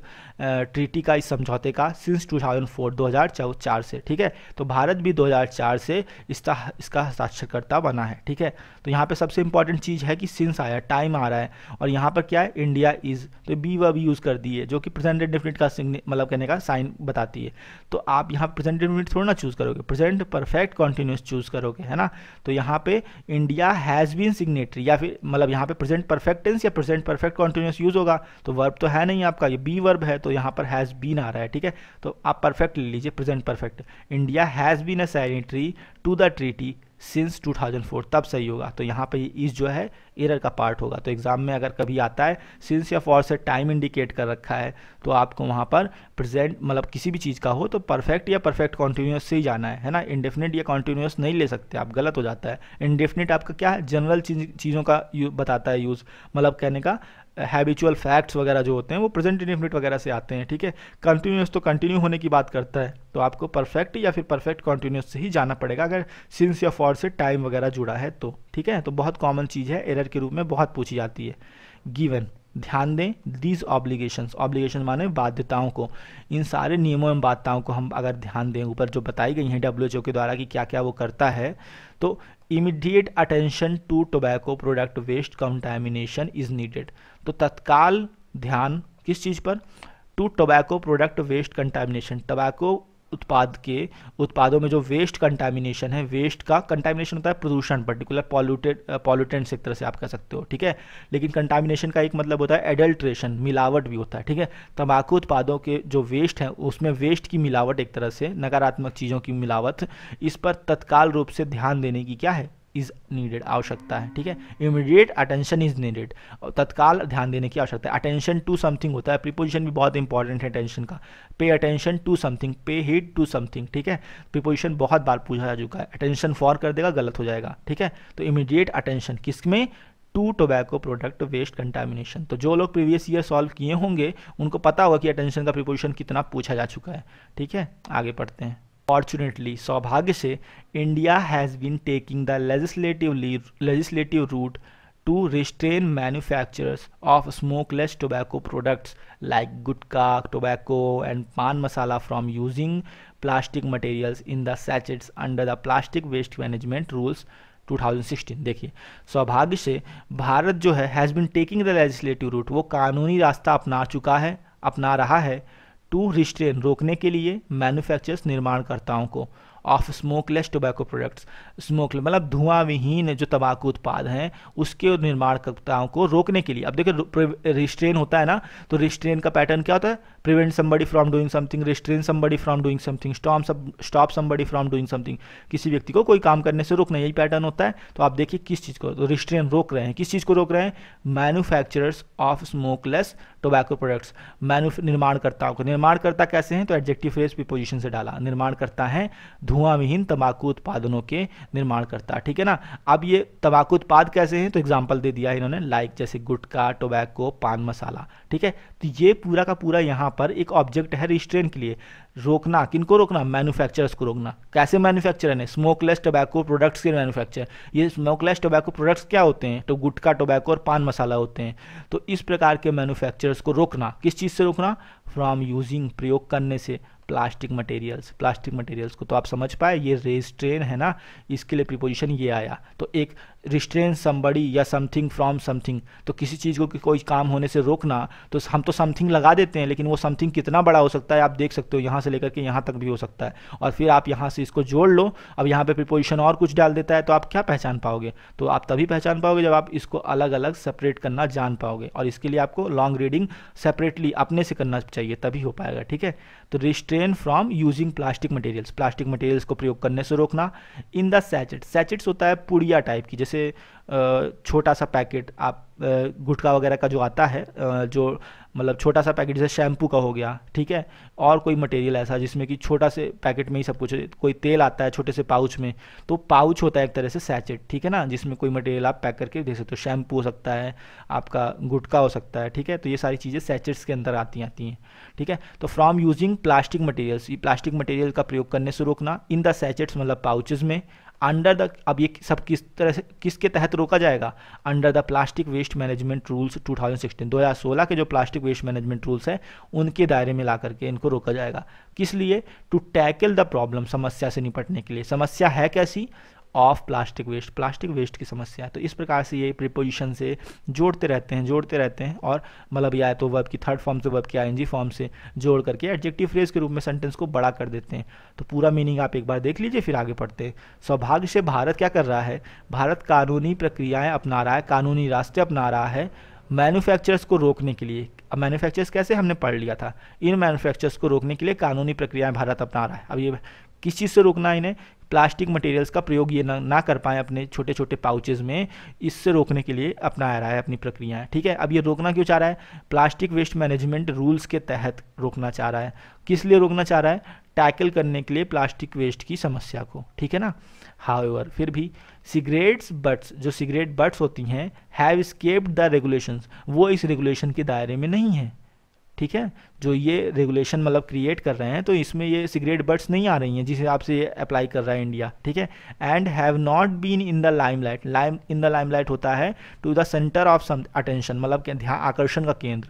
ट्रीटी का इस समझौते का सिंस टू थाउजेंड फोर दो हज़ार चार से ठीक है तो भारत भी चार से इसका इसका हस्ताक्षरकर्ता बना है ठीक है तो यहाँ पर सबसे इंपॉर्टेंट चीज़ है कि सिंस आया टाइम आ रहा है और यहाँ पर क्या क्या है इंडिया इज तो बी व बी यूज़ कर दी है जो कि प्रेजेंट डेफिनेट का मतलब कहने का साइन बताती है तो आप यहाँ प्रेजेंट डेफिनेट थोड़ा ना चूज़ करोगे प्रेजेंट परफेक्ट कॉन्टिन्यूस चूज़ करोगे है ना तो यहाँ पे इंडिया हैज़ बीन सिग्नेटरी या फिर मतलब यहाँ पे प्रेजेंट परफेक्टेंस या प्रेजेंट परफेक्ट कॉन्टिन्यूस यूज़ होगा तो वर्ब तो है नहीं आपका ये बी वर्ब है तो यहाँ पर हैज़ बीन आ रहा है ठीक है तो आप परफेक्ट ले लीजिए present perfect India has been a signatory to the treaty since 2004 तब सही होगा तो यहाँ पर इस जो है एरर का पार्ट होगा तो एग्ज़ाम में अगर कभी आता है सिंस या फॉर से टाइम इंडिकेट कर रखा है तो आपको वहाँ पर प्रेजेंट मतलब किसी भी चीज़ का हो तो परफेक्ट या परफेक्ट कॉन्टीन्यूस से ही जाना है है ना इंडेफिनिट या कॉन्टीन्यूस नहीं ले सकते आप गलत हो जाता है इंडेफिनिट आपका क्या है जनरल चीज़ों का बताता है यूज़ मतलब कहने का हैबिचुअल फैक्ट्स वगैरह जो होते हैं वो प्रेजेंट इनफिनिट वगैरह से आते हैं ठीक है कंटिन्यूस तो कंटिन्यू होने की बात करता है तो आपको परफेक्ट या फिर परफेक्ट कंटिन्यूस से ही जाना पड़ेगा अगर सिंस या फॉर से टाइम वगैरह जुड़ा है तो ठीक है तो बहुत कॉमन चीज़ है एरर के रूप में बहुत पूछी जाती है गिवन ध्यान दें दीज ऑब्लीगेशन ऑब्लिगेशन माने बाध्यताओं को इन सारे नियमों एवं बाध्यताओं को हम अगर ध्यान दें ऊपर जो बताई गई हैं डब्ल्यू के द्वारा कि क्या क्या वो करता है तो immediate attention to tobacco product waste contamination is needed तो तत्काल ध्यान किस चीज़ पर to tobacco product waste contamination tobacco उत्पाद के उत्पादों में जो वेस्ट कंटामिनेशन है वेस्ट का कंटामिनेशन होता है प्रदूषण पर्टिकुलर पॉल्यूटेड पॉल्यूटेंट्स एक तरह से आप कह सकते हो ठीक है लेकिन कंटामिनेशन का एक मतलब होता है एडल्ट्रेशन मिलावट भी होता है ठीक है तंबाकू उत्पादों के जो वेस्ट हैं उसमें वेस्ट की मिलावट एक तरह से नकारात्मक चीज़ों की मिलावट इस पर तत्काल रूप से ध्यान देने की क्या है इज नीडेड आवश्यकता है ठीक है इमीडिएट अटेंशन इज नीडेड तत्काल ध्यान देने की आवश्यकता है अटेंशन टू समथिंग होता है प्रीपोजिशन भी बहुत इंपॉर्टेंट है अटेंशन का pay attention to something pay heed to something ठीक है प्रीपोजिशन बहुत बार पूछा जा चुका है अटेंशन फॉर कर देगा गलत हो जाएगा ठीक है तो इमीडिएट अटेंशन किस में to tobacco product waste contamination तो जो लोग प्रीवियस ईयर सॉल्व किए होंगे उनको पता होगा कि अटेंशन का प्रिपोजिशन कितना पूछा जा चुका है ठीक है आगे पढ़ते हैं फॉर्चुनेटली सौभाग्य से India has been taking the legislative legislative route to restrain manufacturers of smokeless tobacco products like gutka tobacco and paan masala from using plastic materials in the sachets under the plastic waste management rules 2016 देखिए सौभाग्य से भारत जो है has been taking the legislative route वो कानूनी रास्ता अपना चुका है अपना रहा है टू रिस्ट्रेन रोकने के लिए मैन्युफैक्चरर्स निर्माणकर्ताओं को of smokeless tobacco products smoke मतलब धुआं विहीन जो तंबाकू उत्पाद हैं उसके निर्माणकर्ताओं को रोकने के लिए अब देखिए रिस्ट्रेन होता है ना तो रिस्ट्रेन का पैटर्न क्या होता है prevent somebody from doing something restrain somebody from doing something stop सब stop somebody from doing something किसी व्यक्ति को कोई काम करने से रोकना यही पैटर्न होता है तो आप देखिए किस चीज़ को तो रिस्ट्रेन रोक रहे हैं किस चीज़ को रोक रहे हैं manufacturers of smokeless tobacco products मैनु निर्माणकर्ताओं को निर्माणकर्ता कैसे हैं तो एडजेक्टिव भी पोजिशन से डाला निर्माणकर्ता है धुआं विहीन तंबाकू उत्पादनों के निर्माणकर्ता ठीक है ना अब ये तंबाकू उत्पाद कैसे हैं तो एग्जाम्पल दे दिया इन्होंने लाइक जैसे गुटखा टोबैको पान मसाला ठीक है तो ये पूरा का पूरा यहाँ पर एक ऑब्जेक्ट है रिस्ट्रेन के लिए रोकना किनको रोकना मैन्युफैक्चरर्स को रोकना कैसे मैन्युफैक्चरर ने स्मोकलेस टोबैको प्रोडक्ट्स के मैन्युफैक्चर ये स्मोकलेस टोबैको प्रोडक्ट्स क्या होते हैं तो गुटखा टोबैको और पान मसाला होते हैं तो इस प्रकार के मैन्युफैक्चरर्स को रोकना किस चीज़ से रोकना फ्रॉम यूजिंग प्रयोग करने से प्लास्टिक मटेरियल्स प्लास्टिक मटेरियल्स को तो आप समझ पाए ये रेस्ट्रेन है ना इसके लिए प्रिपोजिशन ये आया तो एक रिस्ट्रेन समबड़ी या समथिंग फ्रॉम समथिंग तो किसी चीज़ को कि कोई काम होने से रोकना तो हम तो समथिंग लगा देते हैं लेकिन वो समथिंग कितना बड़ा हो सकता है आप देख सकते हो यहाँ से लेकर के यहाँ तक भी हो सकता है और फिर आप यहाँ से इसको जोड़ लो अब यहाँ पर प्रिपोजिशन और कुछ डाल देता है तो आप क्या पहचान पाओगे तो आप तभी पहचान पाओगे जब आप इसको अलग अलग सेपरेट करना जान पाओगे और इसके लिए आपको लॉन्ग रीडिंग सेपरेटली अपने से करना चाहिए तभी हो पाएगा ठीक है तो restrain from using plastic materials plastic materials को प्रयोग करने से रोकना इन द सैचेट सैचेट्स होता है पुड़िया टाइप की जैसे छोटा सा पैकेट आप गुटखा वगैरह का जो आता है जो मतलब छोटा सा पैकेट जैसे शैम्पू का हो गया ठीक है और कोई मटेरियल ऐसा जिसमें कि छोटा से पैकेट में ही सब कुछ कोई तेल आता है छोटे से पाउच में तो पाउच होता है एक तरह से सैचेट ठीक है ना जिसमें कोई मटेरियल आप पैक करके दे सकते हो शैम्पू हो सकता है आपका गुटखा हो सकता है ठीक है तो ये सारी चीज़ें सैचेट्स के अंदर आती आती हैं ठीक है तो फ्रॉम यूजिंग प्लास्टिक मटेरियल्स ये प्लास्टिक मटेरियल का प्रयोग करने से रोकना इन द सैचेट्स मतलब पाउचेज में अंडर द अब ये सब किस तरह से किसके तहत रोका जाएगा under the plastic waste management rules 2016 2016 के जो प्लास्टिक वेस्ट मैनेजमेंट रूल्स हैं उनके दायरे में ला करके इनको रोका जाएगा किस लिए टू टैकल द प्रॉब्लम समस्या से निपटने के लिए समस्या है कैसी of plastic waste plastic waste की समस्या है तो इस प्रकार से ये प्रिपोजिशन से जोड़ते रहते हैं जोड़ते रहते हैं और मतलब या तो वर्ब की थर्ड फॉर्म से वर्ब की आई फॉर्म से जोड़ करके एडजेक्टिव फ्रेज के रूप में सेंटेंस को बड़ा कर देते हैं तो पूरा मीनिंग आप एक बार देख लीजिए फिर आगे पढ़ते हैं सौभाग्य से भारत क्या कर रहा है भारत कानूनी प्रक्रियाएँ अपना रहा है कानूनी रास्ते अपना रहा है मैन्युफैक्चरर्स को रोकने के लिए अब मैन्युफैक्चर्स कैसे हमने पढ़ लिया था इन मैन्युफैक्चर्स को रोकने के लिए कानूनी प्रक्रियाएं भारत अपना रहा है अब ये किस चीज़ से रोकना है इन्हें प्लास्टिक मटेरियल्स का प्रयोग ये ना ना कर पाएँ अपने छोटे छोटे पाउचेज में इससे रोकने के लिए अपनाया रहा है अपनी प्रक्रियाएँ ठीक है अब ये रोकना क्यों चाह रहा है प्लास्टिक वेस्ट मैनेजमेंट रूल्स के तहत रोकना चाह रहा है किस लिए रोकना चाह रहा है टैकल करने के लिए प्लास्टिक वेस्ट की समस्या को ठीक है ना हावेवर फिर भी सिगरेट्स बट्स जो सिगरेट बट्स होती हैं हैव स्केप्ड द रेगुलेशंस वो इस रेगुलेशन के दायरे में नहीं है ठीक है जो ये रेगुलेशन मतलब क्रिएट कर रहे हैं तो इसमें ये सिगरेट बर्ड्स नहीं आ रही हैं जिस हिसाब से ये अप्लाई कर रहा है इंडिया ठीक है and have not been in the limelight lime in the limelight होता है to the centre of some attention मतलब आकर्षण का केंद्र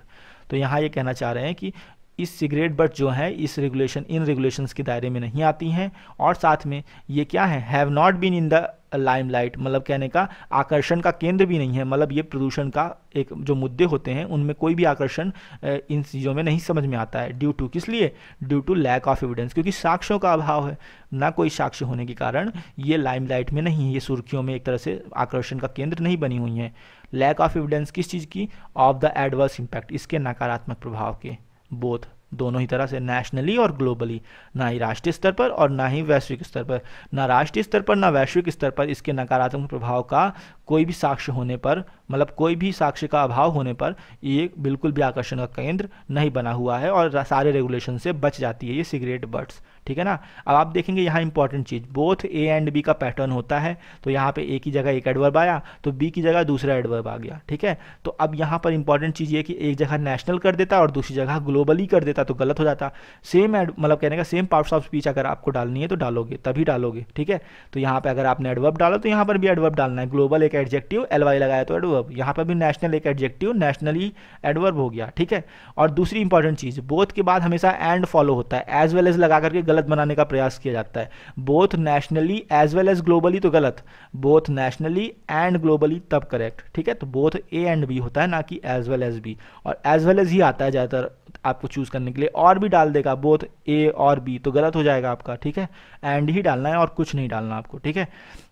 तो यहाँ ये कहना चाह रहे हैं कि इस सिगरेट बट जो है इस रेगुलेशन इन रेगुलेशंस के दायरे में नहीं आती हैं और साथ में ये क्या है have not been in the limelight मतलब कहने का आकर्षण का केंद्र भी नहीं है मतलब ये प्रदूषण का एक जो मुद्दे होते हैं उनमें कोई भी आकर्षण इन चीज़ों में नहीं समझ में आता है ड्यू टू किस लिए due to lack of evidence क्योंकि साक्ष्यों का अभाव है ना कोई साक्ष्य होने के कारण ये लाइम लाइट में नहीं है ये सुर्खियों में एक तरह से आकर्षण का केंद्र नहीं बनी हुई हैं लैक ऑफ एविडेंस किस चीज़ की ऑफ द एडवर्स इम्पैक्ट इसके नकारात्मक प्रभाव के बोथ दोनों ही तरह से नेशनली और ग्लोबली ना ही राष्ट्रीय स्तर पर और ना ही वैश्विक स्तर पर ना राष्ट्रीय स्तर पर ना वैश्विक स्तर पर इसके नकारात्मक प्रभाव का कोई भी साक्ष्य होने पर मतलब कोई भी साक्ष्य का अभाव होने पर ये बिल्कुल भी आकर्षण का केंद्र नहीं बना हुआ है और सारे रेगुलेशन से बच जाती है ये सिगरेट बर्ड्स ठीक है ना अब आप देखेंगे यहाँ इंपॉर्टेंट चीज़ बोथ ए एंड बी का पैटर्न होता है तो यहाँ पे ए की जगह एक एडवर्ब आया तो बी की जगह दूसरा एडवर्ब आ गया ठीक है तो अब यहाँ पर इंपॉर्टेंट चीज़ ये कि एक जगह नेशनल कर देता और दूसरी जगह ग्लोबली कर देता तो गलत हो जाता सेम एड मतलब कहने का सेम पार्ट्स ऑफ स्पीच अगर आपको डालनी है तो डालोगे तभी डालोगे ठीक है तो यहाँ पर अगर आपने एडवर्ब डाला तो यहाँ पर भी एडवर्ब डालना है ग्लोबल एक एडजेक्टिव एल वाई लगाया तो एडवर्ब यहाँ पर भी नेशनल एक एडजेक्टिव नेशनली एडवर्ब हो गया ठीक है और दूसरी इंपॉर्टेंट चीज़ बोथ के बाद हमेशा एंड फॉलो होता है एज वेल एज लगा करके गलत बनाने का प्रयास किया जाता है both nationally as well as globally तो गलत बोथ नेशनली एंड ग्लोबली तब करेक्ट ठीक है तो बोथ ए एंड बी होता है ना कि एज वेल एज बी और एज वेल एज ही आता है ज़्यादातर आपको चूज़ करने के लिए और भी डाल देगा बोथ ए और बी तो गलत हो जाएगा आपका ठीक है एंड ही डालना है और कुछ नहीं डालना आपको ठीक है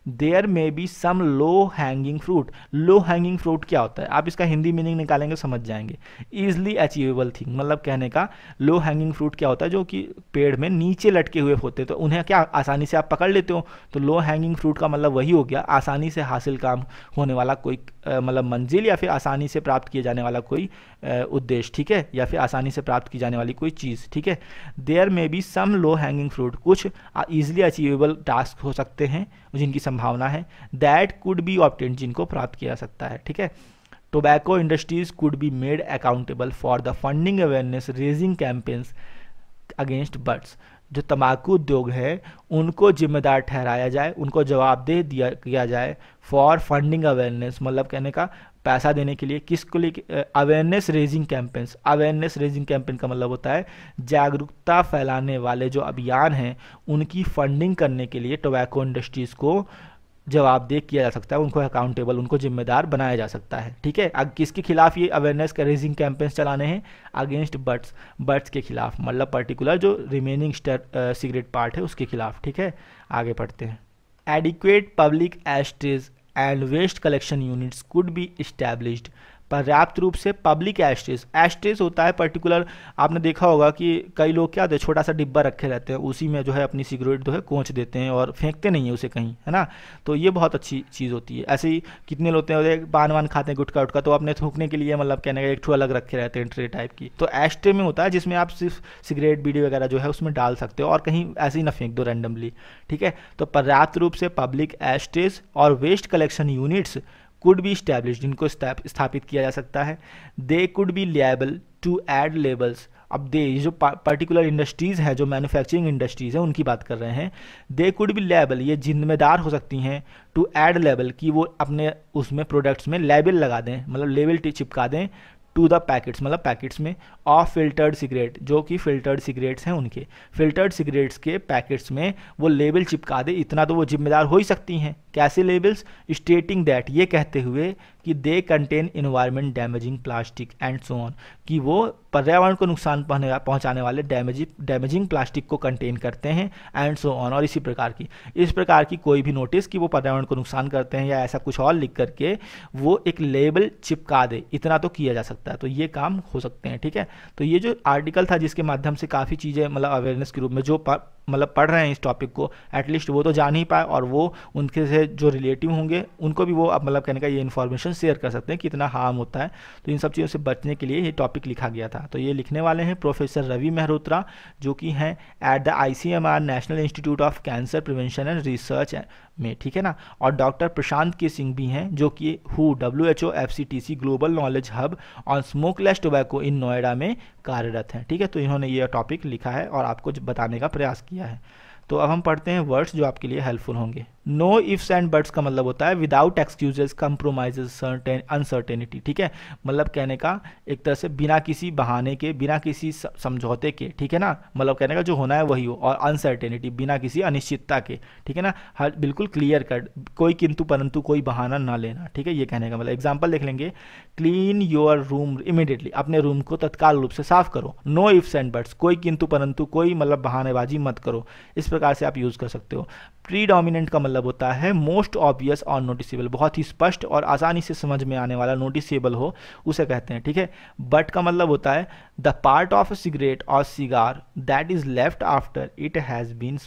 there may be some low hanging fruit low hanging fruit क्या होता है आप इसका हिंदी मीनिंग निकालेंगे समझ जाएंगे ईजली अचीवेबल थिंग मतलब कहने का लो हैंगिंग फ्रूट क्या होता है जो कि पेड़ में नीचे लटके हुए होते तो उन्हें क्या आसानी से आप पकड़ लेते हो तो लो हैंगिंग फ्रूट का मतलब वही हो गया आसानी से हासिल काम होने वाला कोई मतलब मंजिल या फिर आसानी से प्राप्त किया जाने वाला कोई उद्देश्य ठीक है या फिर आसानी से प्राप्त की जाने वाली कोई चीज़ ठीक है there may be some low hanging fruit कुछ ईजिली अचीवेबल टास्क हो सकते हैं जिनकी संभावना है दैट कुड बी ऑप्टेंट जिनको प्राप्त किया जा सकता है ठीक है tobacco industries could be made accountable for the funding awareness raising campaigns against birds जो तम्बाकू उद्योग है उनको जिम्मेदार ठहराया जाए उनको जवाबदेह दिया किया जाए फॉर फंडिंग अवेयरनेस मतलब कहने का पैसा देने के लिए किसको लेके awareness raising campaigns awareness raising campaign का मतलब होता है जागरूकता फैलाने वाले जो अभियान हैं उनकी फंडिंग करने के लिए टोबैको इंडस्ट्रीज़ को जवाबदेह किया जा सकता है उनको अकाउंटेबल उनको जिम्मेदार बनाया जा सकता है ठीक है अब किसके खिलाफ ये अवेयरनेस का रेजिंग कैंपेन्स चलाने हैं अगेंस्ट बर्ड्स बर्ड्स के खिलाफ मतलब पर्टिकुलर जो रिमेनिंग सिगरेट पार्ट है उसके खिलाफ ठीक है आगे पढ़ते हैं adequate public ashtrays and waste collection units could be established पर्याप्त रूप से पब्लिक एस्ट्रेस एस्ट्रेस होता है पर्टिकुलर आपने देखा होगा कि कई लोग क्या होते हैं छोटा सा डिब्बा रखे रहते हैं उसी में जो है अपनी सिगरेट जो है कोच देते हैं और फेंकते नहीं है उसे कहीं है ना तो ये बहुत अच्छी चीज़ होती है ऐसे ही कितने लोग होते हैं पान वान खाते हैं गुटका उटका तो अपने थूकने के लिए मतलब कहने का एक ठू अलग रखे रहते हैं ट्रे टाइप की तो एस्ट्रे में होता है जिसमें आप सिर्फ सिगरेट बीड़ी वगैरह जो है उसमें डाल सकते हो और कहीं ऐसे ही ना फेंक दो रैंडमली ठीक है तो पर्याप्त रूप से पब्लिक एस्ट्रेस और waste collection units could be establish जिनको स्थापित किया जा सकता है they could be label to add labels अब दे जो पर्टिकुलर इंडस्ट्रीज़ हैं जो मैन्युफैक्चरिंग इंडस्ट्रीज़ हैं उनकी बात कर रहे हैं दे कुड बी लेबल ये जिम्मेदार हो सकती हैं टू एड लेबल कि वो अपने उसमें प्रोडक्ट्स में लेबल लगा दें मतलब लेबल चिपका दें टू द पैकेट्स मतलब पैकेट्स में ऑफ फिल्टर्ड सिगरेट जो कि फिल्टर्ड सिगरेट्स हैं उनके फिल्टर्ड सिगरेट्स के पैकेट्स में वो लेबल चिपका दे इतना तो वो जिम्मेदार हो ही सकती हैं कैसे लेबल्स स्टेटिंग दैट ये कहते हुए कि they contain environment damaging plastic and so on कि वो पर्यावरण को नुकसान पहुंचाने वाले डैमेज डैमेजिंग प्लास्टिक को कंटेन करते हैं एंड सो ऑन और इसी प्रकार की इस प्रकार की कोई भी नोटिस कि वो पर्यावरण को नुकसान करते हैं या ऐसा कुछ और लिख करके वो एक लेबल चिपका दे इतना तो किया जा सकता है तो ये काम हो सकते हैं ठीक है तो ये जो आर्टिकल था जिसके माध्यम से काफ़ी चीज़ें मतलब अवेयरनेस के रूप में जो मतलब पढ़ रहे हैं इस टॉपिक को एटलीस्ट वो तो जान ही पाए और वो उनके से जो रिलेटिव होंगे उनको भी वो अब मतलब कहने का ये इन्फॉर्मेशन शेयर कर सकते हैं कि इतना हार्म होता है तो इन सब चीज़ों से बचने के लिए ये टॉपिक लिखा गया था तो ये लिखने वाले हैं प्रोफेसर रवि मेहरोत्रा जो कि हैं at the I National Institute of Cancer Prevention and Research में ठीक है ना और डॉक्टर प्रशांत के सिंह भी हैं जो कि who W H O F C T C global knowledge hub on smokeless tobacco in Noida में कार्यरत हैं ठीक है तो इन्होंने ये टॉपिक लिखा है और आपको बताने का प्रयास किया किया है तो अब हम पढ़ते हैं वर्ड्स जो आपके लिए हेल्पफुल होंगे नो इफ्स एंड बट्स का मतलब होता है विदाउट एक्सक्यूजेस कंप्रोमाइज अनसर्टेनिटी ठीक है मतलब कहने का एक तरह से बिना किसी बहाने के बिना किसी समझौते के ठीक है ना मतलब कहने का जो होना है वही हो और अनसर्टेनिटी बिना किसी अनिश्चितता के ठीक है ना हर बिल्कुल क्लियर कट कोई किंतु परंतु कोई बहाना ना लेना ठीक है ये कहने का मतलब एग्जाम्पल देख लेंगे क्लीन योर रूम इमिडिएटली अपने रूम को तत्काल रूप से साफ करो नो इफ्स एंड बट्स कोई किंतु परंतु कोई मतलब बहानेबाजी मत करो इस प्रकार से आप यूज़ कर सकते हो प्री का मतलब मतलब होता है मोस्ट ऑब्वियस और नोटिसेबल बहुत ही स्पष्ट और आसानी से समझ में आने वाला नोटिसेबल हो उसे कहते हैं ठीक है बट का मतलब होता है the part of a cigarette or cigar that is left after it has been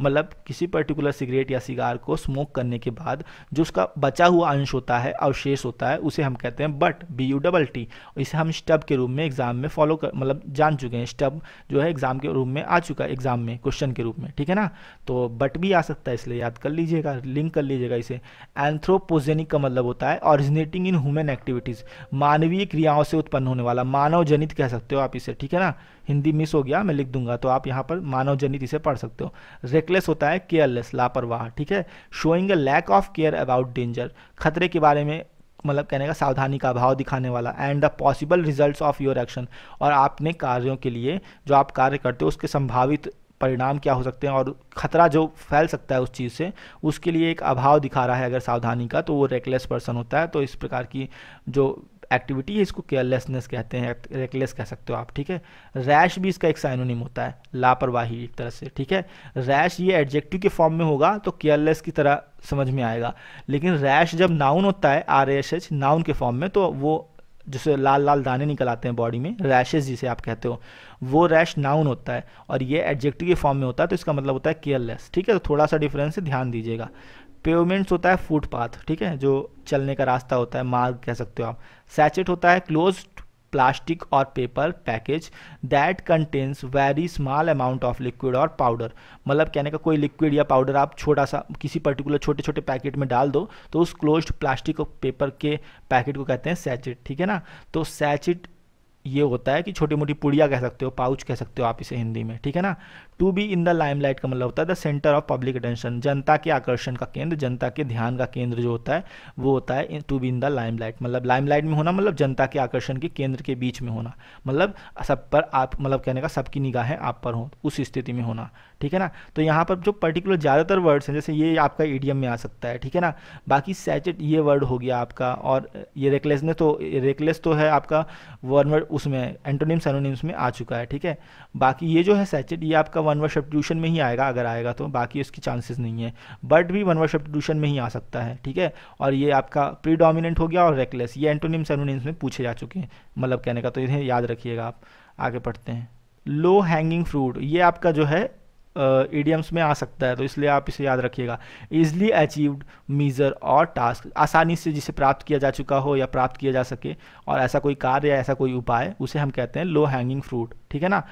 मतलब किसी पर्टिकुलर सिगरेट या सिगार को स्मोक करने के बाद जो उसका बचा हुआ अंश होता है अवशेष होता है उसे हम कहते हैं butt B U double T इसे हम स्टब के रूप में एग्जाम में फॉलो कर मतलब जान चुके हैं स्टब जो है एग्जाम के रूप में आ चुका है एग्जाम में क्वेश्चन के रूप में ठीक है ना तो बट भी आ सकता है इसलिए याद कर लीजिएगा लिंक कर लीजिएगा इसे एंथ्रोपोजेनिक का मतलब होता है ऑरिजिनेटिंग इन ह्यूमन एक्टिविटीज़ मानवीय क्रियाओं से उत्पन्न होने वाला मानव जनित कह सकते हो आप इसे ठीक है ना हिंदी मिस हो गया मैं लिख दूंगा तो आप यहाँ पर मानव जनित इसे पढ़ सकते हो रेकलेस होता है केयरलेस लापरवाह ठीक है showing a lack of care about danger खतरे के बारे में मतलब कहने का सावधानी का अभाव दिखाने वाला and the possible result of your action और आपने कार्यों के लिए जो आप कार्य करते हो उसके संभावित परिणाम क्या हो सकते हैं और खतरा जो फैल सकता है उस चीज़ से उसके लिए एक अभाव दिखा रहा है अगर सावधानी का तो वो रेकलेस पर्सन होता है तो इस प्रकार की जो एक्टिविटी है इसको केयरलेसनेस कहते हैं रेकलेस कह सकते हो आप ठीक है रैश भी इसका एक साइनोनिम होता है लापरवाही एक तरह से ठीक है रैश ये एडजेक्टिव के फॉर्म में होगा तो केयरलेस की तरह समझ में आएगा लेकिन रैश जब नाउन होता है आर एस एच नाउन के फॉर्म में तो वो जैसे लाल लाल दाने निकल आते हैं बॉडी में रैशेज जिसे आप कहते हो वो रैश नाउन होता है और ये एडजेक्टिव के फॉर्म में होता है तो इसका मतलब होता है केयरलेस ठीक है तो थोड़ा सा डिफरेंस ध्यान दीजिएगा पेवमेंट्स होता है फुटपाथ ठीक है जो चलने का रास्ता होता है मार्ग कह सकते हो आप सैचेट होता है क्लोज प्लास्टिक और paper package that contains very small amount of liquid और पाउडर मतलब कहने का कोई लिक्विड या पाउडर आप छोटा सा किसी पर्टिकुलर छोटे छोटे पैकेट में डाल दो तो उस क्लोज्ड प्लास्टिक और पेपर के पैकेट को कहते हैं सैचेट ठीक है ना तो सैचेट ये होता है कि छोटी मोटी पुड़िया कह सकते हो पाउच कह सकते हो आप इसे हिंदी में ठीक है ना to be in the limelight का मतलब होता है the centre of public attention जनता के आकर्षण का केंद्र जनता के ध्यान का केंद्र जो होता है वो होता है to be in the limelight मतलब लाइमलाइट में होना मतलब जनता के आकर्षण के केंद्र के बीच में होना मतलब सब पर आप मतलब कहने का सबकी निगाहें आप पर हों उस स्थिति में होना ठीक है ना तो यहाँ पर जो पर्टिकुलर ज़्यादातर वर्ड्स हैं जैसे ये आपका एडियम में आ सकता है ठीक है ना बाकी सैचेट ये वर्ड हो गया आपका और ये रेकलेस ने तो रेकलेस तो है आपका वन वर्ड उसमें एंटोनिम सैनोनिम्स में आ चुका है ठीक है बाकी ये जो है सैचेट ये आपका वन वर्ड सब्ट्यूशन में ही आएगा अगर आएगा तो बाकी उसकी चांसेस नहीं है बट भी वन वर्ड सब्ट्यूशन में ही आ सकता है ठीक है और ये आपका प्रीडोमिनेंट हो गया और रेकलेस ये एंटोनिम सैनोनिम्स में पूछे जा चुके हैं मतलब कहने का तो इन्हें याद रखिएगा आप आगे पढ़ते हैं लो हैंगिंग फ्रूट ये आपका जो है ईडियम्स में आ सकता है तो इसलिए आप इसे याद रखिएगा इजली अचीव्ड मीज़र और टास्क आसानी से जिसे प्राप्त किया जा चुका हो या प्राप्त किया जा सके और ऐसा कोई कार्य या ऐसा कोई उपाय उसे हम कहते हैं लो हैंगिंग फ्रूट ठीक है ना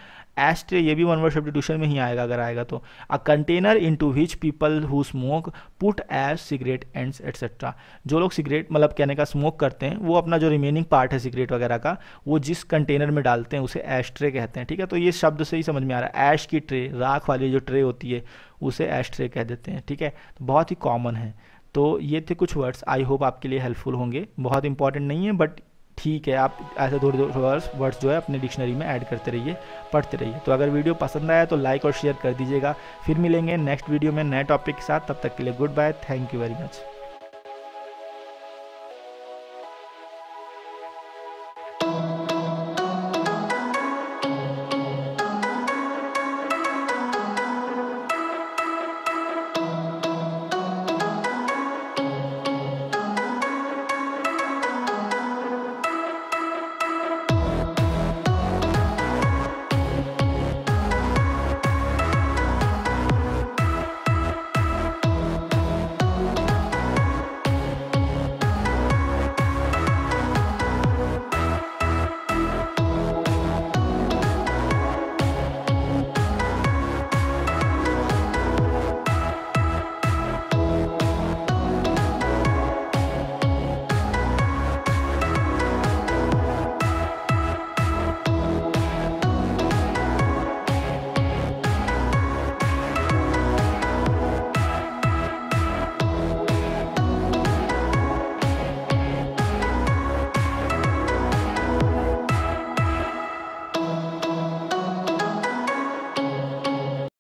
एस्ट्रे ये भी वन वर्ड सब्सटीट्यूशन में ही आएगा अगर आएगा तो a container into which people who smoke put ash cigarette and etcetera जो लोग सिगरेट मतलब कहने का स्मोक करते हैं वो अपना जो रिमेनिंग पार्ट है सिगरेट वगैरह का वो जिस कंटेनर में डालते हैं उसे एस्ट्रे कहते हैं ठीक है तो ये शब्द से ही समझ में आ रहा है ऐश की ट्रे राख वाली जो ट्रे होती है उसे एस्ट्रे कह देते हैं ठीक है तो बहुत ही कॉमन है तो ये थे कुछ वर्ड्स आई होप आपके लिए हेल्पफुल होंगे बहुत इंपॉर्टेंट नहीं है बट ठीक है आप ऐसे थोड़े थोड़े वर्ड्स वर्ड्स जो है अपने डिक्शनरी में ऐड करते रहिए पढ़ते रहिए तो अगर वीडियो पसंद आया तो लाइक और शेयर कर दीजिएगा फिर मिलेंगे नेक्स्ट वीडियो में नए टॉपिक के साथ तब तक के लिए good bye thank you very much